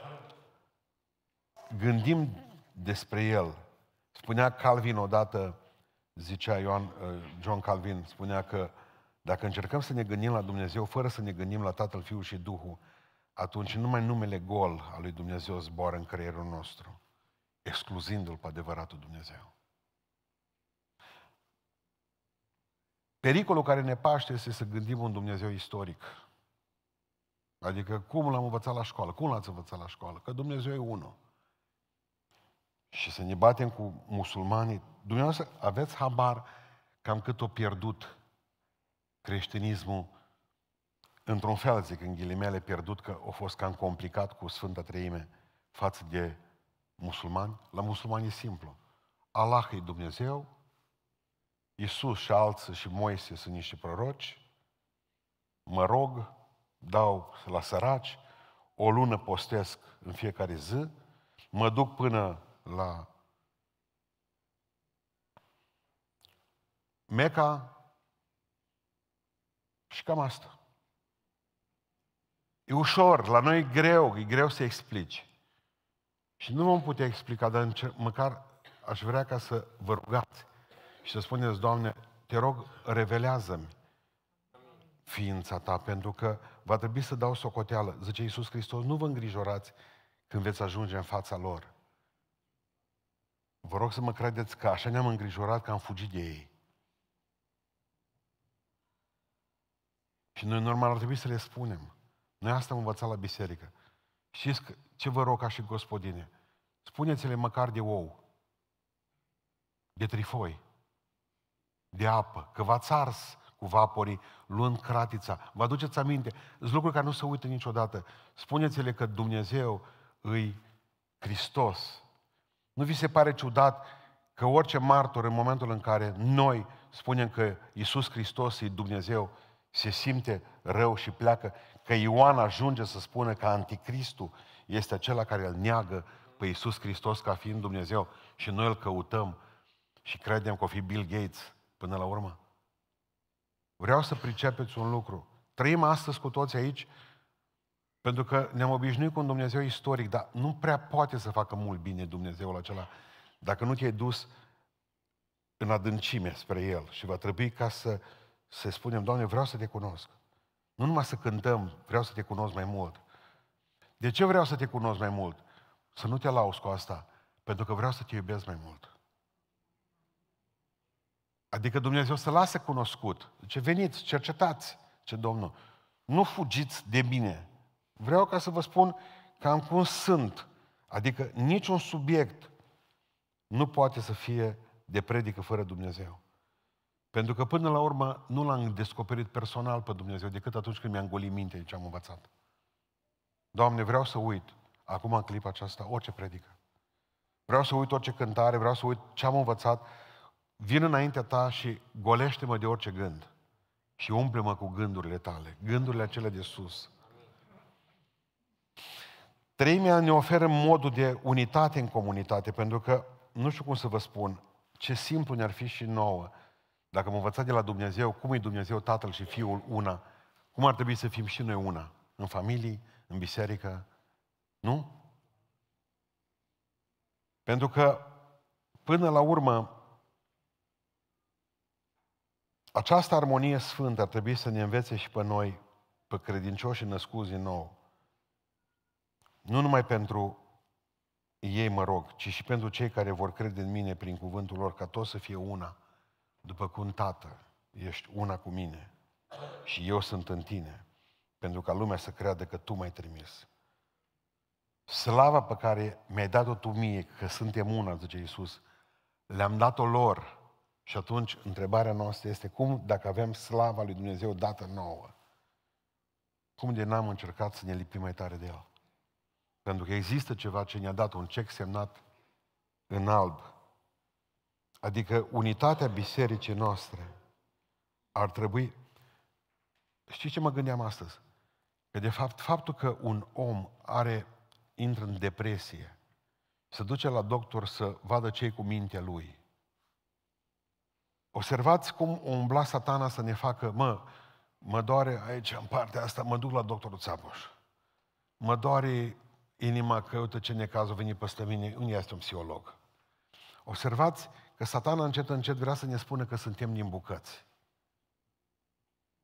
gândim despre El. Spunea Calvin odată, zicea Ioan, uh, John Calvin, spunea că dacă încercăm să ne gândim la Dumnezeu fără să ne gândim la Tatăl, Fiul și Duhul, atunci numai numele gol al lui Dumnezeu zboară în creierul nostru, excluzindu-L pe adevăratul Dumnezeu. Pericolul care ne paște este să gândim un Dumnezeu istoric. Adică cum l-am învățat la școală, cum l-ați învățat la școală, că Dumnezeu e unul. Și să ne batem cu musulmanii. Dumneavoastră aveți habar cam cât o pierdut creștinismul într-un fel, zic în ghilimele, pierdut că a fost cam complicat cu Sfânta Treime față de musulmani. La musulmani e simplu. Allah e Dumnezeu, Isus și alții și Moise sunt niște proroci, mă rog, dau la săraci, o lună postesc în fiecare zi, mă duc până la Meca și cam asta. E ușor, la noi e greu, e greu să explici. Și nu vom putea explica, dar măcar aș vrea ca să vă rugați și să spuneți, Doamne, te rog, revelează-mi ființa ta, pentru că va trebui să dau socoteală. Zice Iisus Hristos, nu vă îngrijorați când veți ajunge în fața lor. Vă rog să mă credeți că așa ne-am îngrijorat că am fugit de ei. Și noi normal ar trebui să le spunem. Noi asta am învățat la biserică. Știți că, ce vă rog ca și gospodine? Spuneți-le măcar de ou, de trifoi, de apă, că v-ați ars cu vaporii, luând cratița. Vă aduceți aminte? Sunt lucruri care nu se uită niciodată. Spuneți-le că Dumnezeu îi Hristos. Nu vi se pare ciudat că orice martor în momentul în care noi spunem că Iisus Hristos e Dumnezeu, se simte rău și pleacă, că Ioan ajunge să spună că anticristul este acela care îl neagă pe Iisus Hristos ca fiind Dumnezeu și noi îl căutăm și credem că o fi Bill Gates până la urmă. Vreau să pricepeți un lucru. Trăim astăzi cu toți aici pentru că ne-am obișnuit cu un Dumnezeu istoric, dar nu prea poate să facă mult bine Dumnezeul acela dacă nu te-ai dus în adâncime spre El și va trebui ca să, să spunem, Doamne, vreau să te cunosc. Nu numai să cântăm, vreau să te cunosc mai mult. De ce vreau să te cunosc mai mult? Să nu te lauzi cu asta, pentru că vreau să te iubesc mai mult. Adică Dumnezeu să lasă cunoscut. Ce veniți, cercetați, ce Domnul. Nu fugiți de mine. Vreau ca să vă spun cam cum sunt. Adică niciun subiect nu poate să fie de predică fără Dumnezeu. Pentru că până la urmă nu l-am descoperit personal pe Dumnezeu decât atunci când mi-am golit mintea ce am învățat. Doamne, vreau să uit acum în clipa aceasta orice predică. Vreau să uit orice cântare, vreau să uit ce am învățat, vin înaintea ta și golește-mă de orice gând și umple-mă cu gândurile tale, gândurile acelea de sus. Treimea ne oferă modul de unitate în comunitate, pentru că, nu știu cum să vă spun, ce simplu ne-ar fi și nouă, dacă mă învățați de la Dumnezeu, cum e Dumnezeu Tatăl și Fiul una, cum ar trebui să fim și noi una, în familie, în biserică, nu? Pentru că, până la urmă, această armonie sfântă ar trebui să ne învețe și pe noi, pe credincioșii născuți din nou. Nu numai pentru ei mă rog, ci și pentru cei care vor crede în mine prin cuvântul lor, ca tot să fie una, după cum Tată ești una cu mine și eu sunt în tine, pentru ca lumea să creadă că tu m-ai trimis. Slava pe care mi-ai dat-o tu mie, că suntem una, zice Iisus, le-am dat-o lor, și atunci, întrebarea noastră este cum, dacă avem slava lui Dumnezeu dată nouă, cum de n-am încercat să ne lipim mai tare de El? Pentru că există ceva ce ne-a dat un cec semnat în alb. Adică unitatea bisericii noastre ar trebui... Știți ce mă gândeam astăzi? Că de fapt, faptul că un om are, intră în depresie, se duce la doctor să vadă ce cu mintea lui – Observați cum o umbla satana să ne facă, mă, mă doare aici, în partea asta, mă duc la doctorul Țapoș. Mă doare inima că, uite ce necaz a venit peste mine, unde este un psiholog? Observați că satana încet, încet vrea să ne spună că suntem din bucăți.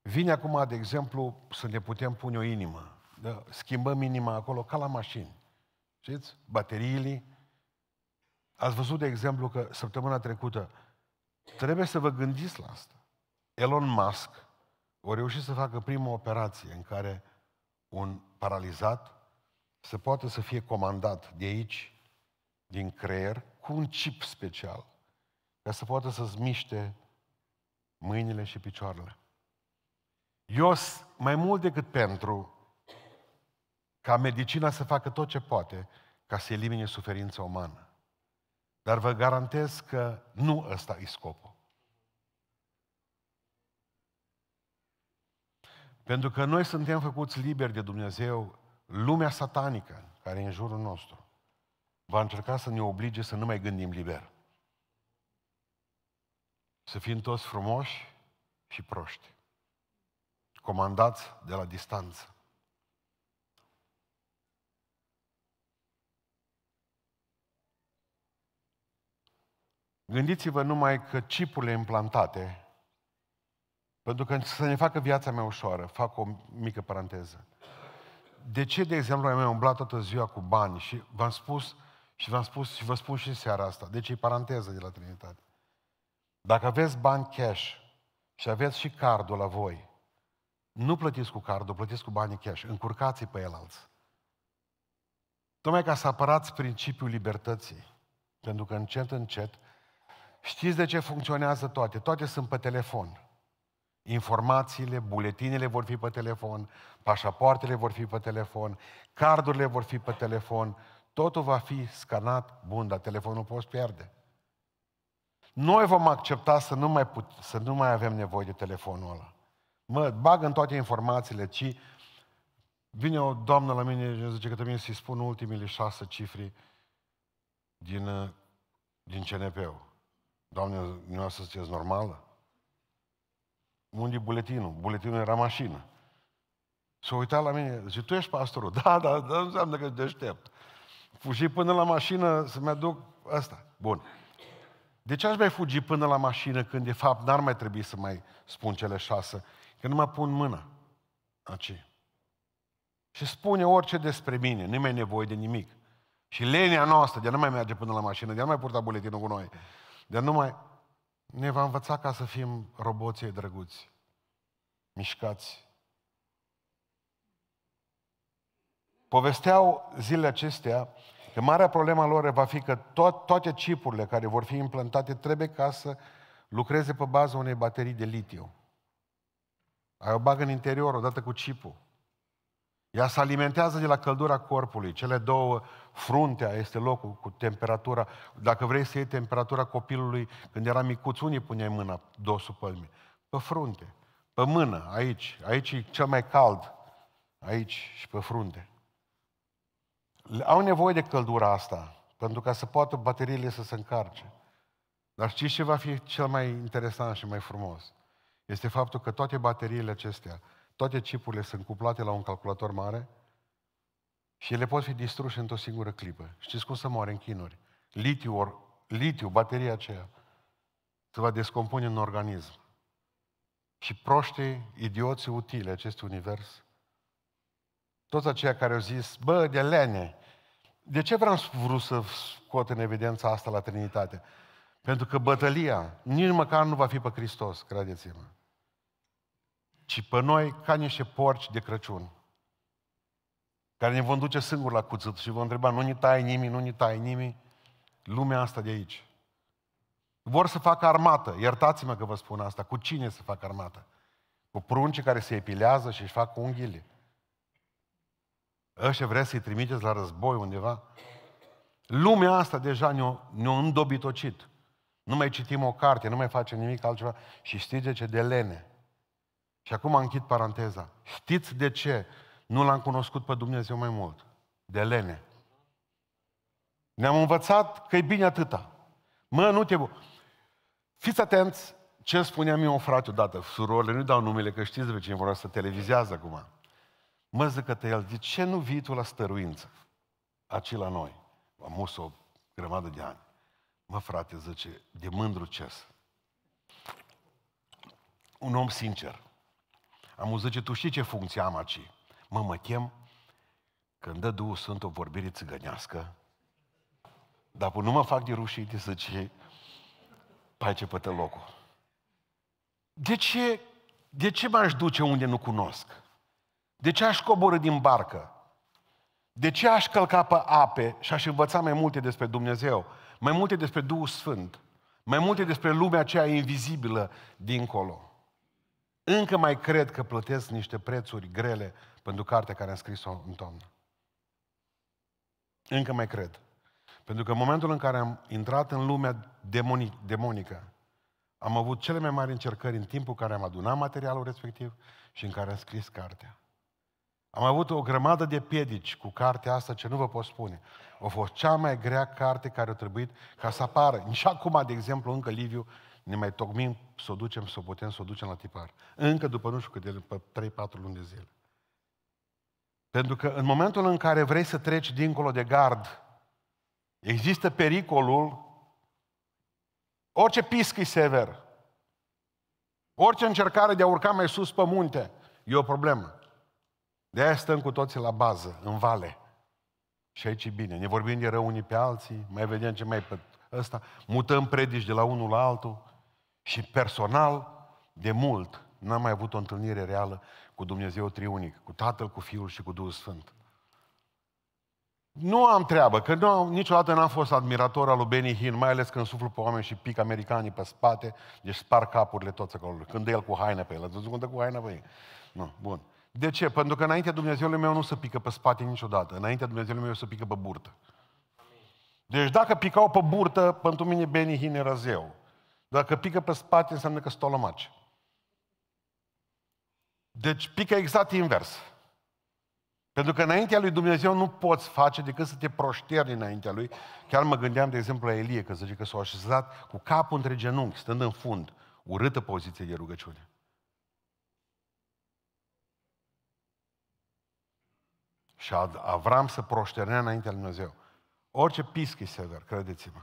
Vine acum, de exemplu, să ne putem pune o inimă. Da? Schimbăm inima acolo ca la mașini. Știți? Bateriile. Ați văzut, de exemplu, că săptămâna trecută Trebuie să vă gândiți la asta. Elon Musk a reușit să facă prima operație în care un paralizat să poată să fie comandat de aici, din creier, cu un chip special, ca să poată să-ți miște mâinile și picioarele. Eu mai mult decât pentru ca medicina să facă tot ce poate ca să elimine suferința umană. Dar vă garantez că nu ăsta e scopul. Pentru că noi suntem făcuți liberi de Dumnezeu, lumea satanică care e în jurul nostru va încerca să ne oblige să nu mai gândim liber. Să fim toți frumoși și proști, comandați de la distanță. Gândiți-vă numai că cipurile implantate, pentru că să ne facă viața mai ușoară, fac o mică paranteză. De ce, de exemplu, am umblat toată ziua cu bani și v-am spus și v-am spus și vă spun și în seara asta. Deci e paranteză de la Trinitate. Dacă aveți bani cash și aveți și cardul la voi, nu plătiți cu cardul, plătiți cu banii cash. Încurcați-i pe el alți. Tocmai ca să apărați principiul libertății. Pentru că încet, încet, Știți de ce funcționează toate? Toate sunt pe telefon. Informațiile, buletinele vor fi pe telefon, pașapoartele vor fi pe telefon, cardurile vor fi pe telefon, totul va fi scanat, bun, dar telefonul poți pierde. Noi vom accepta să nu mai, put- să nu mai avem nevoie de telefonul ăla. Mă, bag în toate informațiile, ci vine o doamnă la mine și zice că trebuie să-i spun ultimile șase cifri din, uh, din CNP-ul. Doamne, să sunteți normală? Unde e buletinul? Buletinul era mașină. S-a uitat la mine, zice, tu ești pastorul? Da, da, da, nu înseamnă că deștept. Fugi până la mașină să-mi aduc asta. Bun. De ce aș mai fugi până la mașină când de fapt n-ar mai trebui să mai spun cele șase? Că nu mă pun mâna. Aici. Și spune orice despre mine, nu mai nevoie de nimic. Și lenia noastră de a nu mai merge până la mașină, de a nu mai purta buletinul cu noi, de numai ne va învăța ca să fim roboții drăguți, mișcați. Povesteau zilele acestea că marea problema lor va fi că to- toate chipurile care vor fi implantate trebuie ca să lucreze pe baza unei baterii de litiu. Ai o bagă în interior odată cu chipul. Ea se alimentează de la căldura corpului. Cele două, fruntea este locul cu temperatura. Dacă vrei să iei temperatura copilului, când era micuț, unii puneai mâna dosul pălmii? Pe frunte, pe mână, aici. Aici e cel mai cald. Aici și pe frunte. Au nevoie de căldura asta, pentru ca să poată bateriile să se încarce. Dar știți ce va fi cel mai interesant și mai frumos? Este faptul că toate bateriile acestea toate chipurile sunt cuplate la un calculator mare și ele pot fi distruse într-o singură clipă. Știți cum să moare în chinuri? Litiu, or, litiu bateria aceea, se va descompune în organism. Și proștii, idioții utile acestui univers, toți aceia care au zis, bă, de lene, de ce vreau vrut să scot în evidența asta la Trinitate? Pentru că bătălia nici măcar nu va fi pe Hristos, credeți-mă ci pe noi ca niște porci de Crăciun, care ne vom duce singur la cuțit și vom întreba, nu ne tai nimeni, nu ne tai nimeni, lumea asta de aici. Vor să facă armată, iertați-mă că vă spun asta, cu cine să facă armată? Cu prunce care se epilează și își fac unghiile. Ăștia vrea să-i trimiteți la război undeva? Lumea asta deja ne-a, ne-a îndobitocit. Nu mai citim o carte, nu mai facem nimic altceva și știți de ce? De lene. Și acum închid paranteza. Știți de ce nu l-am cunoscut pe Dumnezeu mai mult? De lene. Ne-am învățat că e bine atâta. Mă, nu te... Fiți atenți ce spuneam eu, frate, odată, surorile, nu dau numele, că știți de cine vreau să televizează acum. Mă, zică el, de ce nu vii tu la stăruință? Aci la noi. Am mus o grămadă de ani. Mă, frate, zice, de mândru ce Un om sincer. Am zice, tu știi ce funcție am aici? Mă, mă chem când dă Duhul Sfânt o vorbire țigănească, dar nu mă fac de să ce? pai ce pătă locul. De ce, de ce m-aș duce unde nu cunosc? De ce aș coborâ din barcă? De ce aș călca pe ape și aș învăța mai multe despre Dumnezeu, mai multe despre Duhul Sfânt, mai multe despre lumea aceea invizibilă dincolo? Încă mai cred că plătesc niște prețuri grele pentru cartea care am scris-o în toamnă. Încă mai cred. Pentru că în momentul în care am intrat în lumea demonic, demonică, am avut cele mai mari încercări în timpul care am adunat materialul respectiv și în care am scris cartea. Am avut o grămadă de piedici cu cartea asta ce nu vă pot spune. A fost cea mai grea carte care a trebuit ca să apară. Și acum, de exemplu, încă Liviu ne mai tocmim să o ducem, să o putem, să o ducem la tipar. Încă după nu știu cât de după 3-4 luni de zile. Pentru că în momentul în care vrei să treci dincolo de gard, există pericolul, orice pisc e sever, orice încercare de a urca mai sus pe munte, e o problemă. De aia stăm cu toții la bază, în vale. Și aici e bine. Ne vorbim de rău unii pe alții, mai vedem ce mai pe ăsta, mutăm predici de la unul la altul, și personal, de mult, n-am mai avut o întâlnire reală cu Dumnezeu triunic, cu Tatăl, cu Fiul și cu Duhul Sfânt. Nu am treabă, că nu niciodată n-am fost admirator al lui Benny Hinn, mai ales când suflu pe oameni și pic americanii pe spate, deci spar capurile toți acolo. Când el cu haină pe el, ați văzut când cu haină pe el? Nu, bun. De ce? Pentru că înaintea Dumnezeului meu nu se pică pe spate niciodată. Înaintea Dumnezeului meu se pică pe burtă. Deci dacă picau pe burtă, pentru mine Benny Hinn era zeu. Dacă pică pe spate, înseamnă că stolomaci. Deci pică exact invers. Pentru că înaintea lui Dumnezeu nu poți face decât să te proșterni înaintea lui. Chiar mă gândeam, de exemplu, la Elie, că zice că s-a așezat cu capul între genunchi, stând în fund, urâtă poziție de rugăciune. Și Avram să proșternea înaintea lui Dumnezeu. Orice pisc e sever, credeți-mă.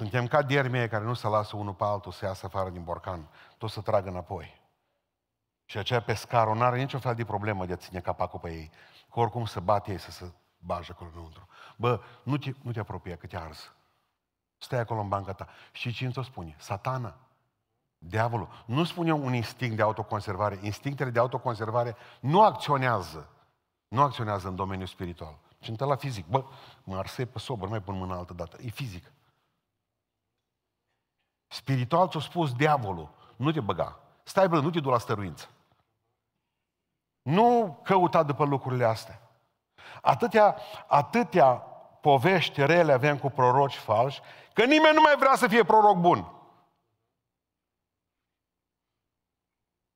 Suntem ca diermie care nu se lasă unul pe altul să iasă afară din borcan, tot să tragă înapoi. Și aceea pescarul nu are nicio fel de problemă de a ține capacul pe ei, că oricum să bat ei să se bage acolo înăuntru. Bă, nu te, nu te apropie, că te arzi. Stai acolo în banca ta. Și cine ți-o spune? Satana. Diavolul. Nu spune un instinct de autoconservare. Instinctele de autoconservare nu acționează. Nu acționează în domeniul spiritual. Și la fizic. Bă, mă arsei pe sobă, nu mai pun mâna altă dată. E fizic. Spiritual ți-a spus diavolul, nu te băga. Stai bă, nu te du la stăruință. Nu căuta după lucrurile astea. Atâtea, atâtea povești rele avem cu proroci falși, că nimeni nu mai vrea să fie proroc bun.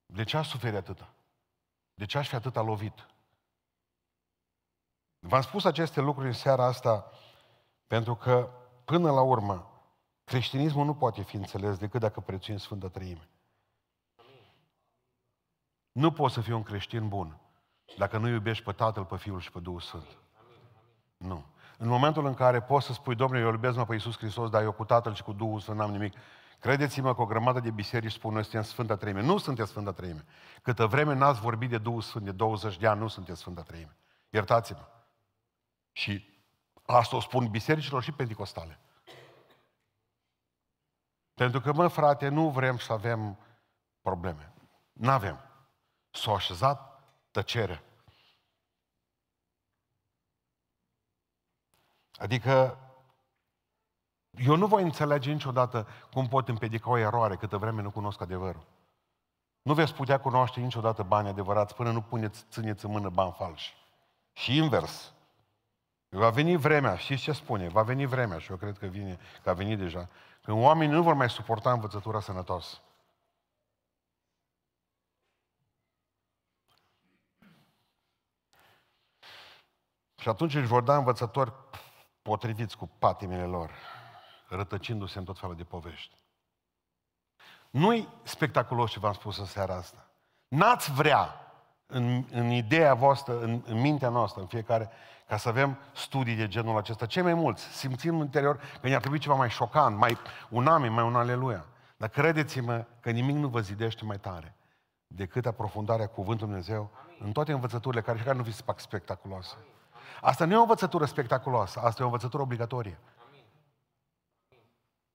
De ce aș suferi atâta? De ce aș fi atâta lovit? V-am spus aceste lucruri în seara asta pentru că, până la urmă, Creștinismul nu poate fi înțeles decât dacă prețuim Sfânta Trăime. Nu poți să fii un creștin bun dacă nu iubești pe Tatăl, pe Fiul și pe Duhul Sfânt. Nu. În momentul în care poți să spui, Domnule, eu iubesc mă pe Iisus Hristos, dar eu cu Tatăl și cu Duhul Sfânt n-am nimic, credeți-mă că o grămadă de biserici spun, noi suntem Sfânta Treime. Nu sunteți Sfânta Treime. Câtă vreme n-ați vorbit de Duhul Sfânt, de 20 de ani, nu sunteți Sfânta Treime. Iertați-mă. Și asta o spun bisericilor și pentecostale. Pentru că, mă, frate, nu vrem să avem probleme. N-avem. S-a așezat tăcere. Adică eu nu voi înțelege niciodată cum pot împiedica o eroare câtă vreme nu cunosc adevărul. Nu veți putea cunoaște niciodată bani adevărați până nu puneți, țineți în mână bani falși. Și invers. Va veni vremea, știți ce spune? Va veni vremea și eu cred că vine, că a venit deja. Când oamenii nu vor mai suporta învățătura sănătoasă. Și atunci își vor da învățători potriviți cu patimile lor, rătăcindu-se în tot felul de povești. Nu-i spectaculos ce v-am spus în seara asta. N-ați vrea în, în ideea voastră, în, în mintea noastră, în fiecare, ca să avem studii de genul acesta. Cei mai mulți simțim în interior că ne-ar trebui ceva mai șocant, mai un amin, mai un aleluia. Dar credeți-mă că nimic nu vă zidește mai tare decât aprofundarea cuvântului Dumnezeu amin. în toate învățăturile care, care nu vi se fac spectaculoase. Amin. Asta nu e o învățătură spectaculoasă, asta e o învățătură obligatorie.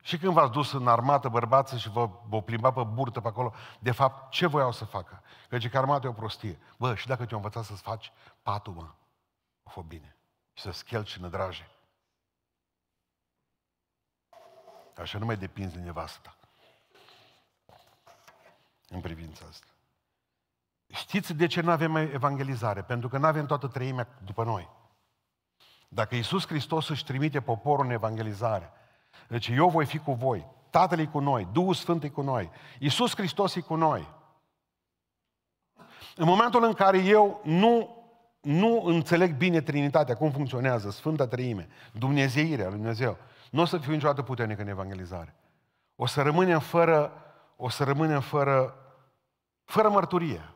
Și când v-ați dus în armată bărbață și vă, o plimba pe burtă pe acolo, de fapt, ce voiau să facă? Căci că armată e o prostie. Bă, și dacă te au învățat să-ți faci mă? a fost bine. Și să schelci și nădraje. Așa nu mai depinzi de nevasta. În privința asta. Știți de ce nu avem evangelizare? Pentru că nu avem toată treimea după noi. Dacă Iisus Hristos își trimite poporul în evangelizare, deci eu voi fi cu voi, Tatăl e cu noi, Duhul Sfânt e cu noi, Iisus Hristos e cu noi. În momentul în care eu nu nu înțeleg bine Trinitatea, cum funcționează, Sfânta Treime, Dumnezeirea lui Dumnezeu, nu o să fiu niciodată puternic în evangelizare. O să rămânem fără, o să rămânem fără, fără mărturie.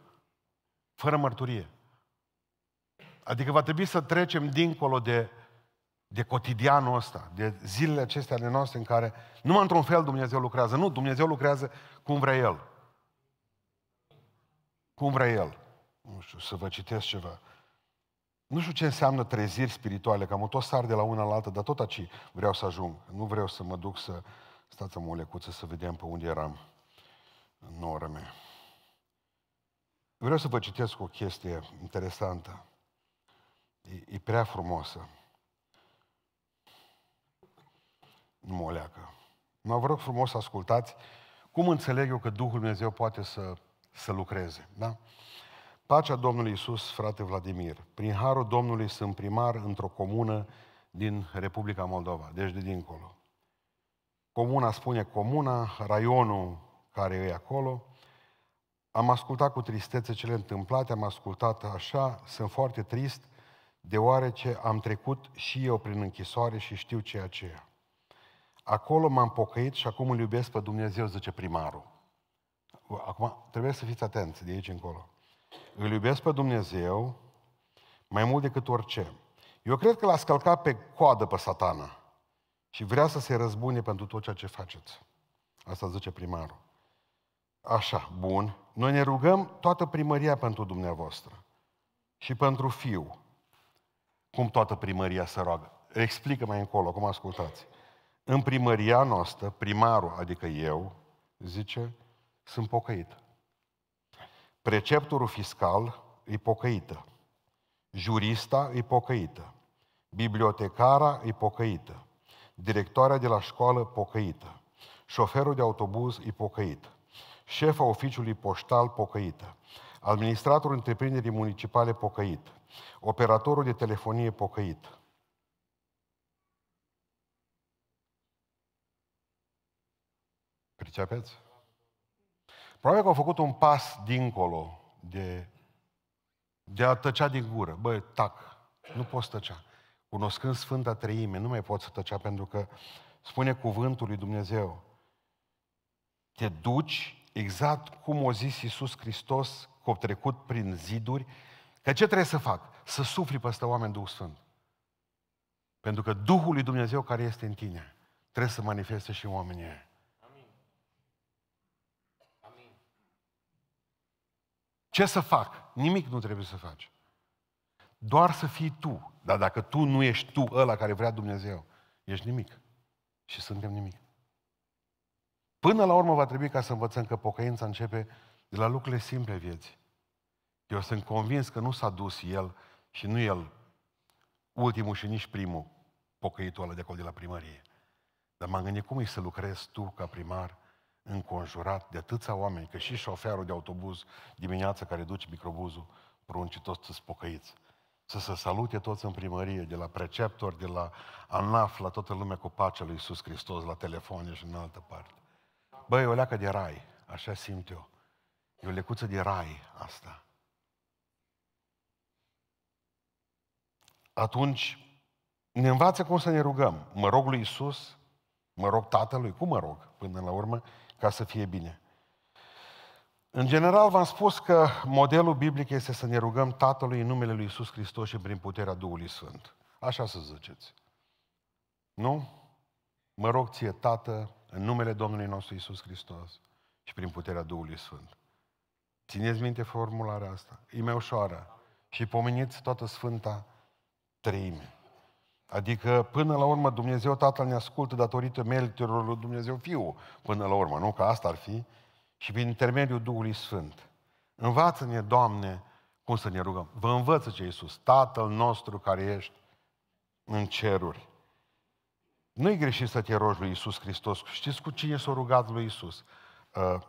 Fără mărturie. Adică va trebui să trecem dincolo de, de cotidianul ăsta, de zilele acestea ale noastre în care numai într-un fel Dumnezeu lucrează. Nu, Dumnezeu lucrează cum vrea El. Cum vrea El. Nu știu, să vă citesc ceva. Nu știu ce înseamnă treziri spirituale, că am tot sar de la una la alta, dar tot aici vreau să ajung. Nu vreau să mă duc să... Stați în molecuță să vedem pe unde eram în ora mea. Vreau să vă citesc o chestie interesantă. E, e prea frumoasă. Nu mă leacă. Mă vă rog frumos să ascultați cum înțeleg eu că Duhul Dumnezeu poate să, să lucreze. Da? Pacea Domnului Isus, frate Vladimir. Prin harul Domnului sunt primar într-o comună din Republica Moldova, deci de dincolo. Comuna spune comuna, raionul care e acolo. Am ascultat cu tristețe cele întâmplate, am ascultat așa, sunt foarte trist, deoarece am trecut și eu prin închisoare și știu ce e. Acolo m-am pocăit și acum îl iubesc pe Dumnezeu, zice primarul. Acum, trebuie să fiți atenți de aici încolo. Îl iubesc pe Dumnezeu mai mult decât orice. Eu cred că l a scălcat pe coadă pe satana și vrea să se răzbune pentru tot ceea ce faceți. Asta zice primarul. Așa, bun. Noi ne rugăm toată primăria pentru dumneavoastră și pentru fiu. Cum toată primăria se roagă? Explică mai încolo, cum ascultați. În primăria noastră, primarul, adică eu, zice, sunt pocăită. Preceptorul fiscal e pocăită. Jurista e pocăită. Bibliotecara e pocăită. Directoarea de la școală pocăită. Șoferul de autobuz e pocăit. Șefa oficiului poștal pocăită. Administratorul întreprinderii municipale pocăit. Operatorul de telefonie pocăit. Pricepeți? Probabil că au făcut un pas dincolo de, de a tăcea din gură. Bă, tac, nu poți tăcea. Cunoscând Sfânta Treime, nu mai poți să tăcea pentru că spune cuvântul lui Dumnezeu. Te duci exact cum o zis Iisus Hristos, că a trecut prin ziduri, că ce trebuie să fac? Să sufli peste oameni Duhul Sfânt. Pentru că Duhul lui Dumnezeu care este în tine trebuie să manifeste și în oamenii Ce să fac? Nimic nu trebuie să faci. Doar să fii tu. Dar dacă tu nu ești tu ăla care vrea Dumnezeu, ești nimic. Și suntem nimic. Până la urmă va trebui ca să învățăm că pocăința începe de la lucrurile simple vieți. Eu sunt convins că nu s-a dus el și nu el ultimul și nici primul pocăitul ăla de acolo de la primărie. Dar m-am gândit cum e să lucrezi tu ca primar înconjurat de atâția oameni, că și șoferul de autobuz dimineața care duce microbuzul, prunci toți să spocăiți. Să se salute toți în primărie, de la preceptor, de la ANAF, la toată lumea cu pacea lui Iisus Hristos, la telefon și în altă parte. Băi, o leacă de rai, așa simt eu. E o lecuță de rai asta. Atunci ne învață cum să ne rugăm. Mă rog lui Iisus, mă rog Tatălui, cum mă rog? Până la urmă, ca să fie bine. În general, v-am spus că modelul biblic este să ne rugăm Tatălui în numele Lui Isus Hristos și prin puterea Duhului Sfânt. Așa să ziceți. Nu? Mă rog ție, Tată, în numele Domnului nostru Isus Hristos și prin puterea Duhului Sfânt. Țineți minte formularea asta. E mai ușoară. Și pomeniți toată Sfânta Treime. Adică, până la urmă, Dumnezeu Tatăl ne ascultă datorită meritelor lui Dumnezeu Fiul, până la urmă, nu? Că asta ar fi. Și prin intermediul Duhului Sfânt. Învață-ne, Doamne, cum să ne rugăm. Vă învăță ce Iisus, Tatăl nostru care ești în ceruri. Nu-i greșit să te rogi lui Iisus Hristos. Știți cu cine s-a rugat lui Iisus? Uh,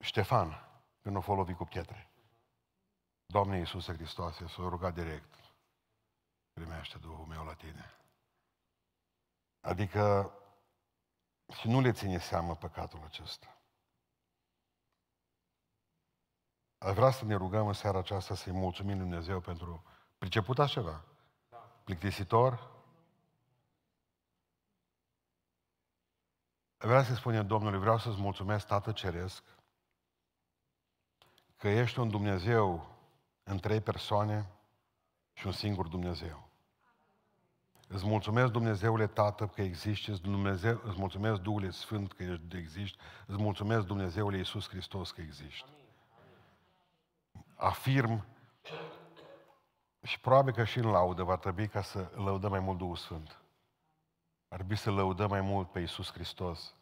Ștefan, când o folovi cu pietre. Doamne Iisuse Hristoase, s-a rugat direct primește Duhul meu la tine. Adică și nu le ține seamă păcatul acesta. Aș vrea să ne rugăm în seara aceasta să-i mulțumim Dumnezeu pentru priceput așa ceva. Da. Plictisitor? Vreau să spunem Domnului, vreau să-ți mulțumesc, Tată Ceresc, că ești un Dumnezeu în trei persoane și un singur Dumnezeu. Îți mulțumesc, Dumnezeule Tată, că existi, îți, Dumnezeu, îți mulțumesc, Duhule Sfânt, că existi, îți mulțumesc, Dumnezeule Iisus Hristos, că existi. Afirm și probabil că și în laudă va trebui ca să lăudăm mai mult Duhul Sfânt. Ar trebui să lăudăm mai mult pe Iisus Hristos.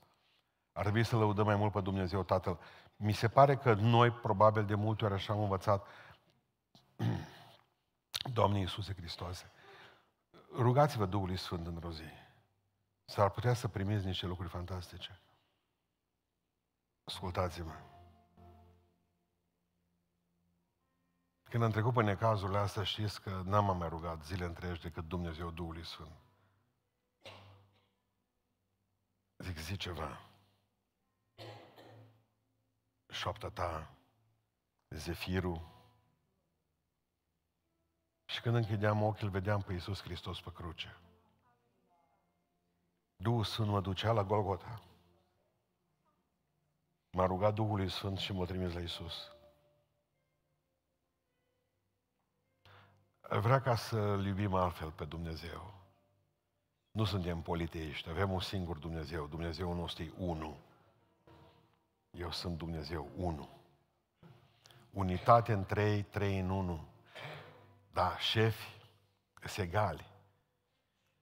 Ar trebui să lăudăm mai mult pe Dumnezeu Tatăl. Mi se pare că noi, probabil de multe ori așa am învățat, Doamne Iisuse Hristoase, rugați-vă Duhului Sfânt într-o zi. S-ar putea să primiți niște lucruri fantastice. Ascultați-mă. Când am trecut pe necazurile astea, știți că n-am mai rugat zile întregi decât Dumnezeu Duhului Sfânt. Zic, zi ceva. Șoapta ta, zefirul, și când închideam ochii, îl vedeam pe Iisus Hristos pe cruce. Duhul Sfânt mă ducea la Golgota. M-a rugat Duhului Sfânt și mă trimis la Iisus. Vrea ca să-L iubim altfel pe Dumnezeu. Nu suntem politeiști, avem un singur Dumnezeu. Dumnezeu nostru e unu. Eu sunt Dumnezeu, unu. Unitate în trei, trei în unu. Da, șefi sunt egali.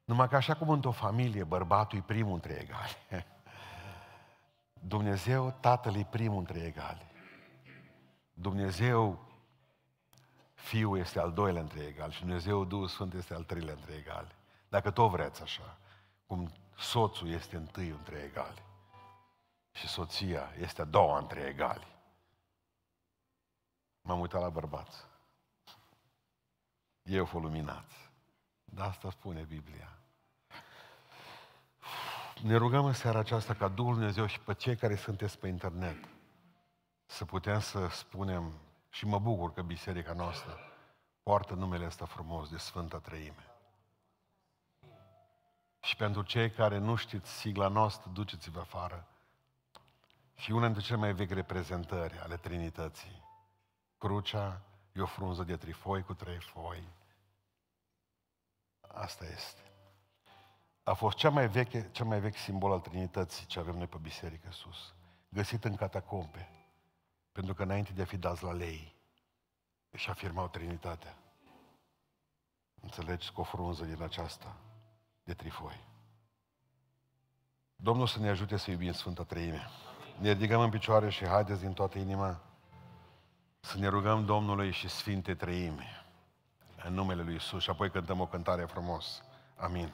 Numai că așa cum într-o familie bărbatul e primul între egali. Dumnezeu, Tatăl e primul între egali. Dumnezeu, Fiul este al doilea între egali și Dumnezeu, Duhul Sfânt, este al treilea între egali. Dacă tot vreți așa, cum soțul este întâi între egali și soția este a doua între egali. M-am uitat la bărbați eu fost luminat. Dar asta spune Biblia. Ne rugăm în seara aceasta ca Duhul Dumnezeu și pe cei care sunteți pe internet să putem să spunem, și mă bucur că biserica noastră poartă numele ăsta frumos de Sfânta Treime. Și pentru cei care nu știți sigla noastră, duceți-vă afară. Și una dintre cele mai vechi reprezentări ale Trinității, crucea E o frunză de trifoi cu trei foi. Asta este. A fost cea mai veche, cea mai veche simbol al Trinității ce avem noi pe biserică sus. Găsit în catacombe. Pentru că înainte de a fi dați la lei, își afirmau Trinitatea. Înțelegeți cu o frunză din aceasta de trifoi. Domnul să ne ajute să iubim Sfânta Treime. Ne ridicăm în picioare și haideți din toată inima să ne rugăm Domnului și Sfinte Trăime, în numele Lui Isus și apoi cântăm o cântare frumos. Amin.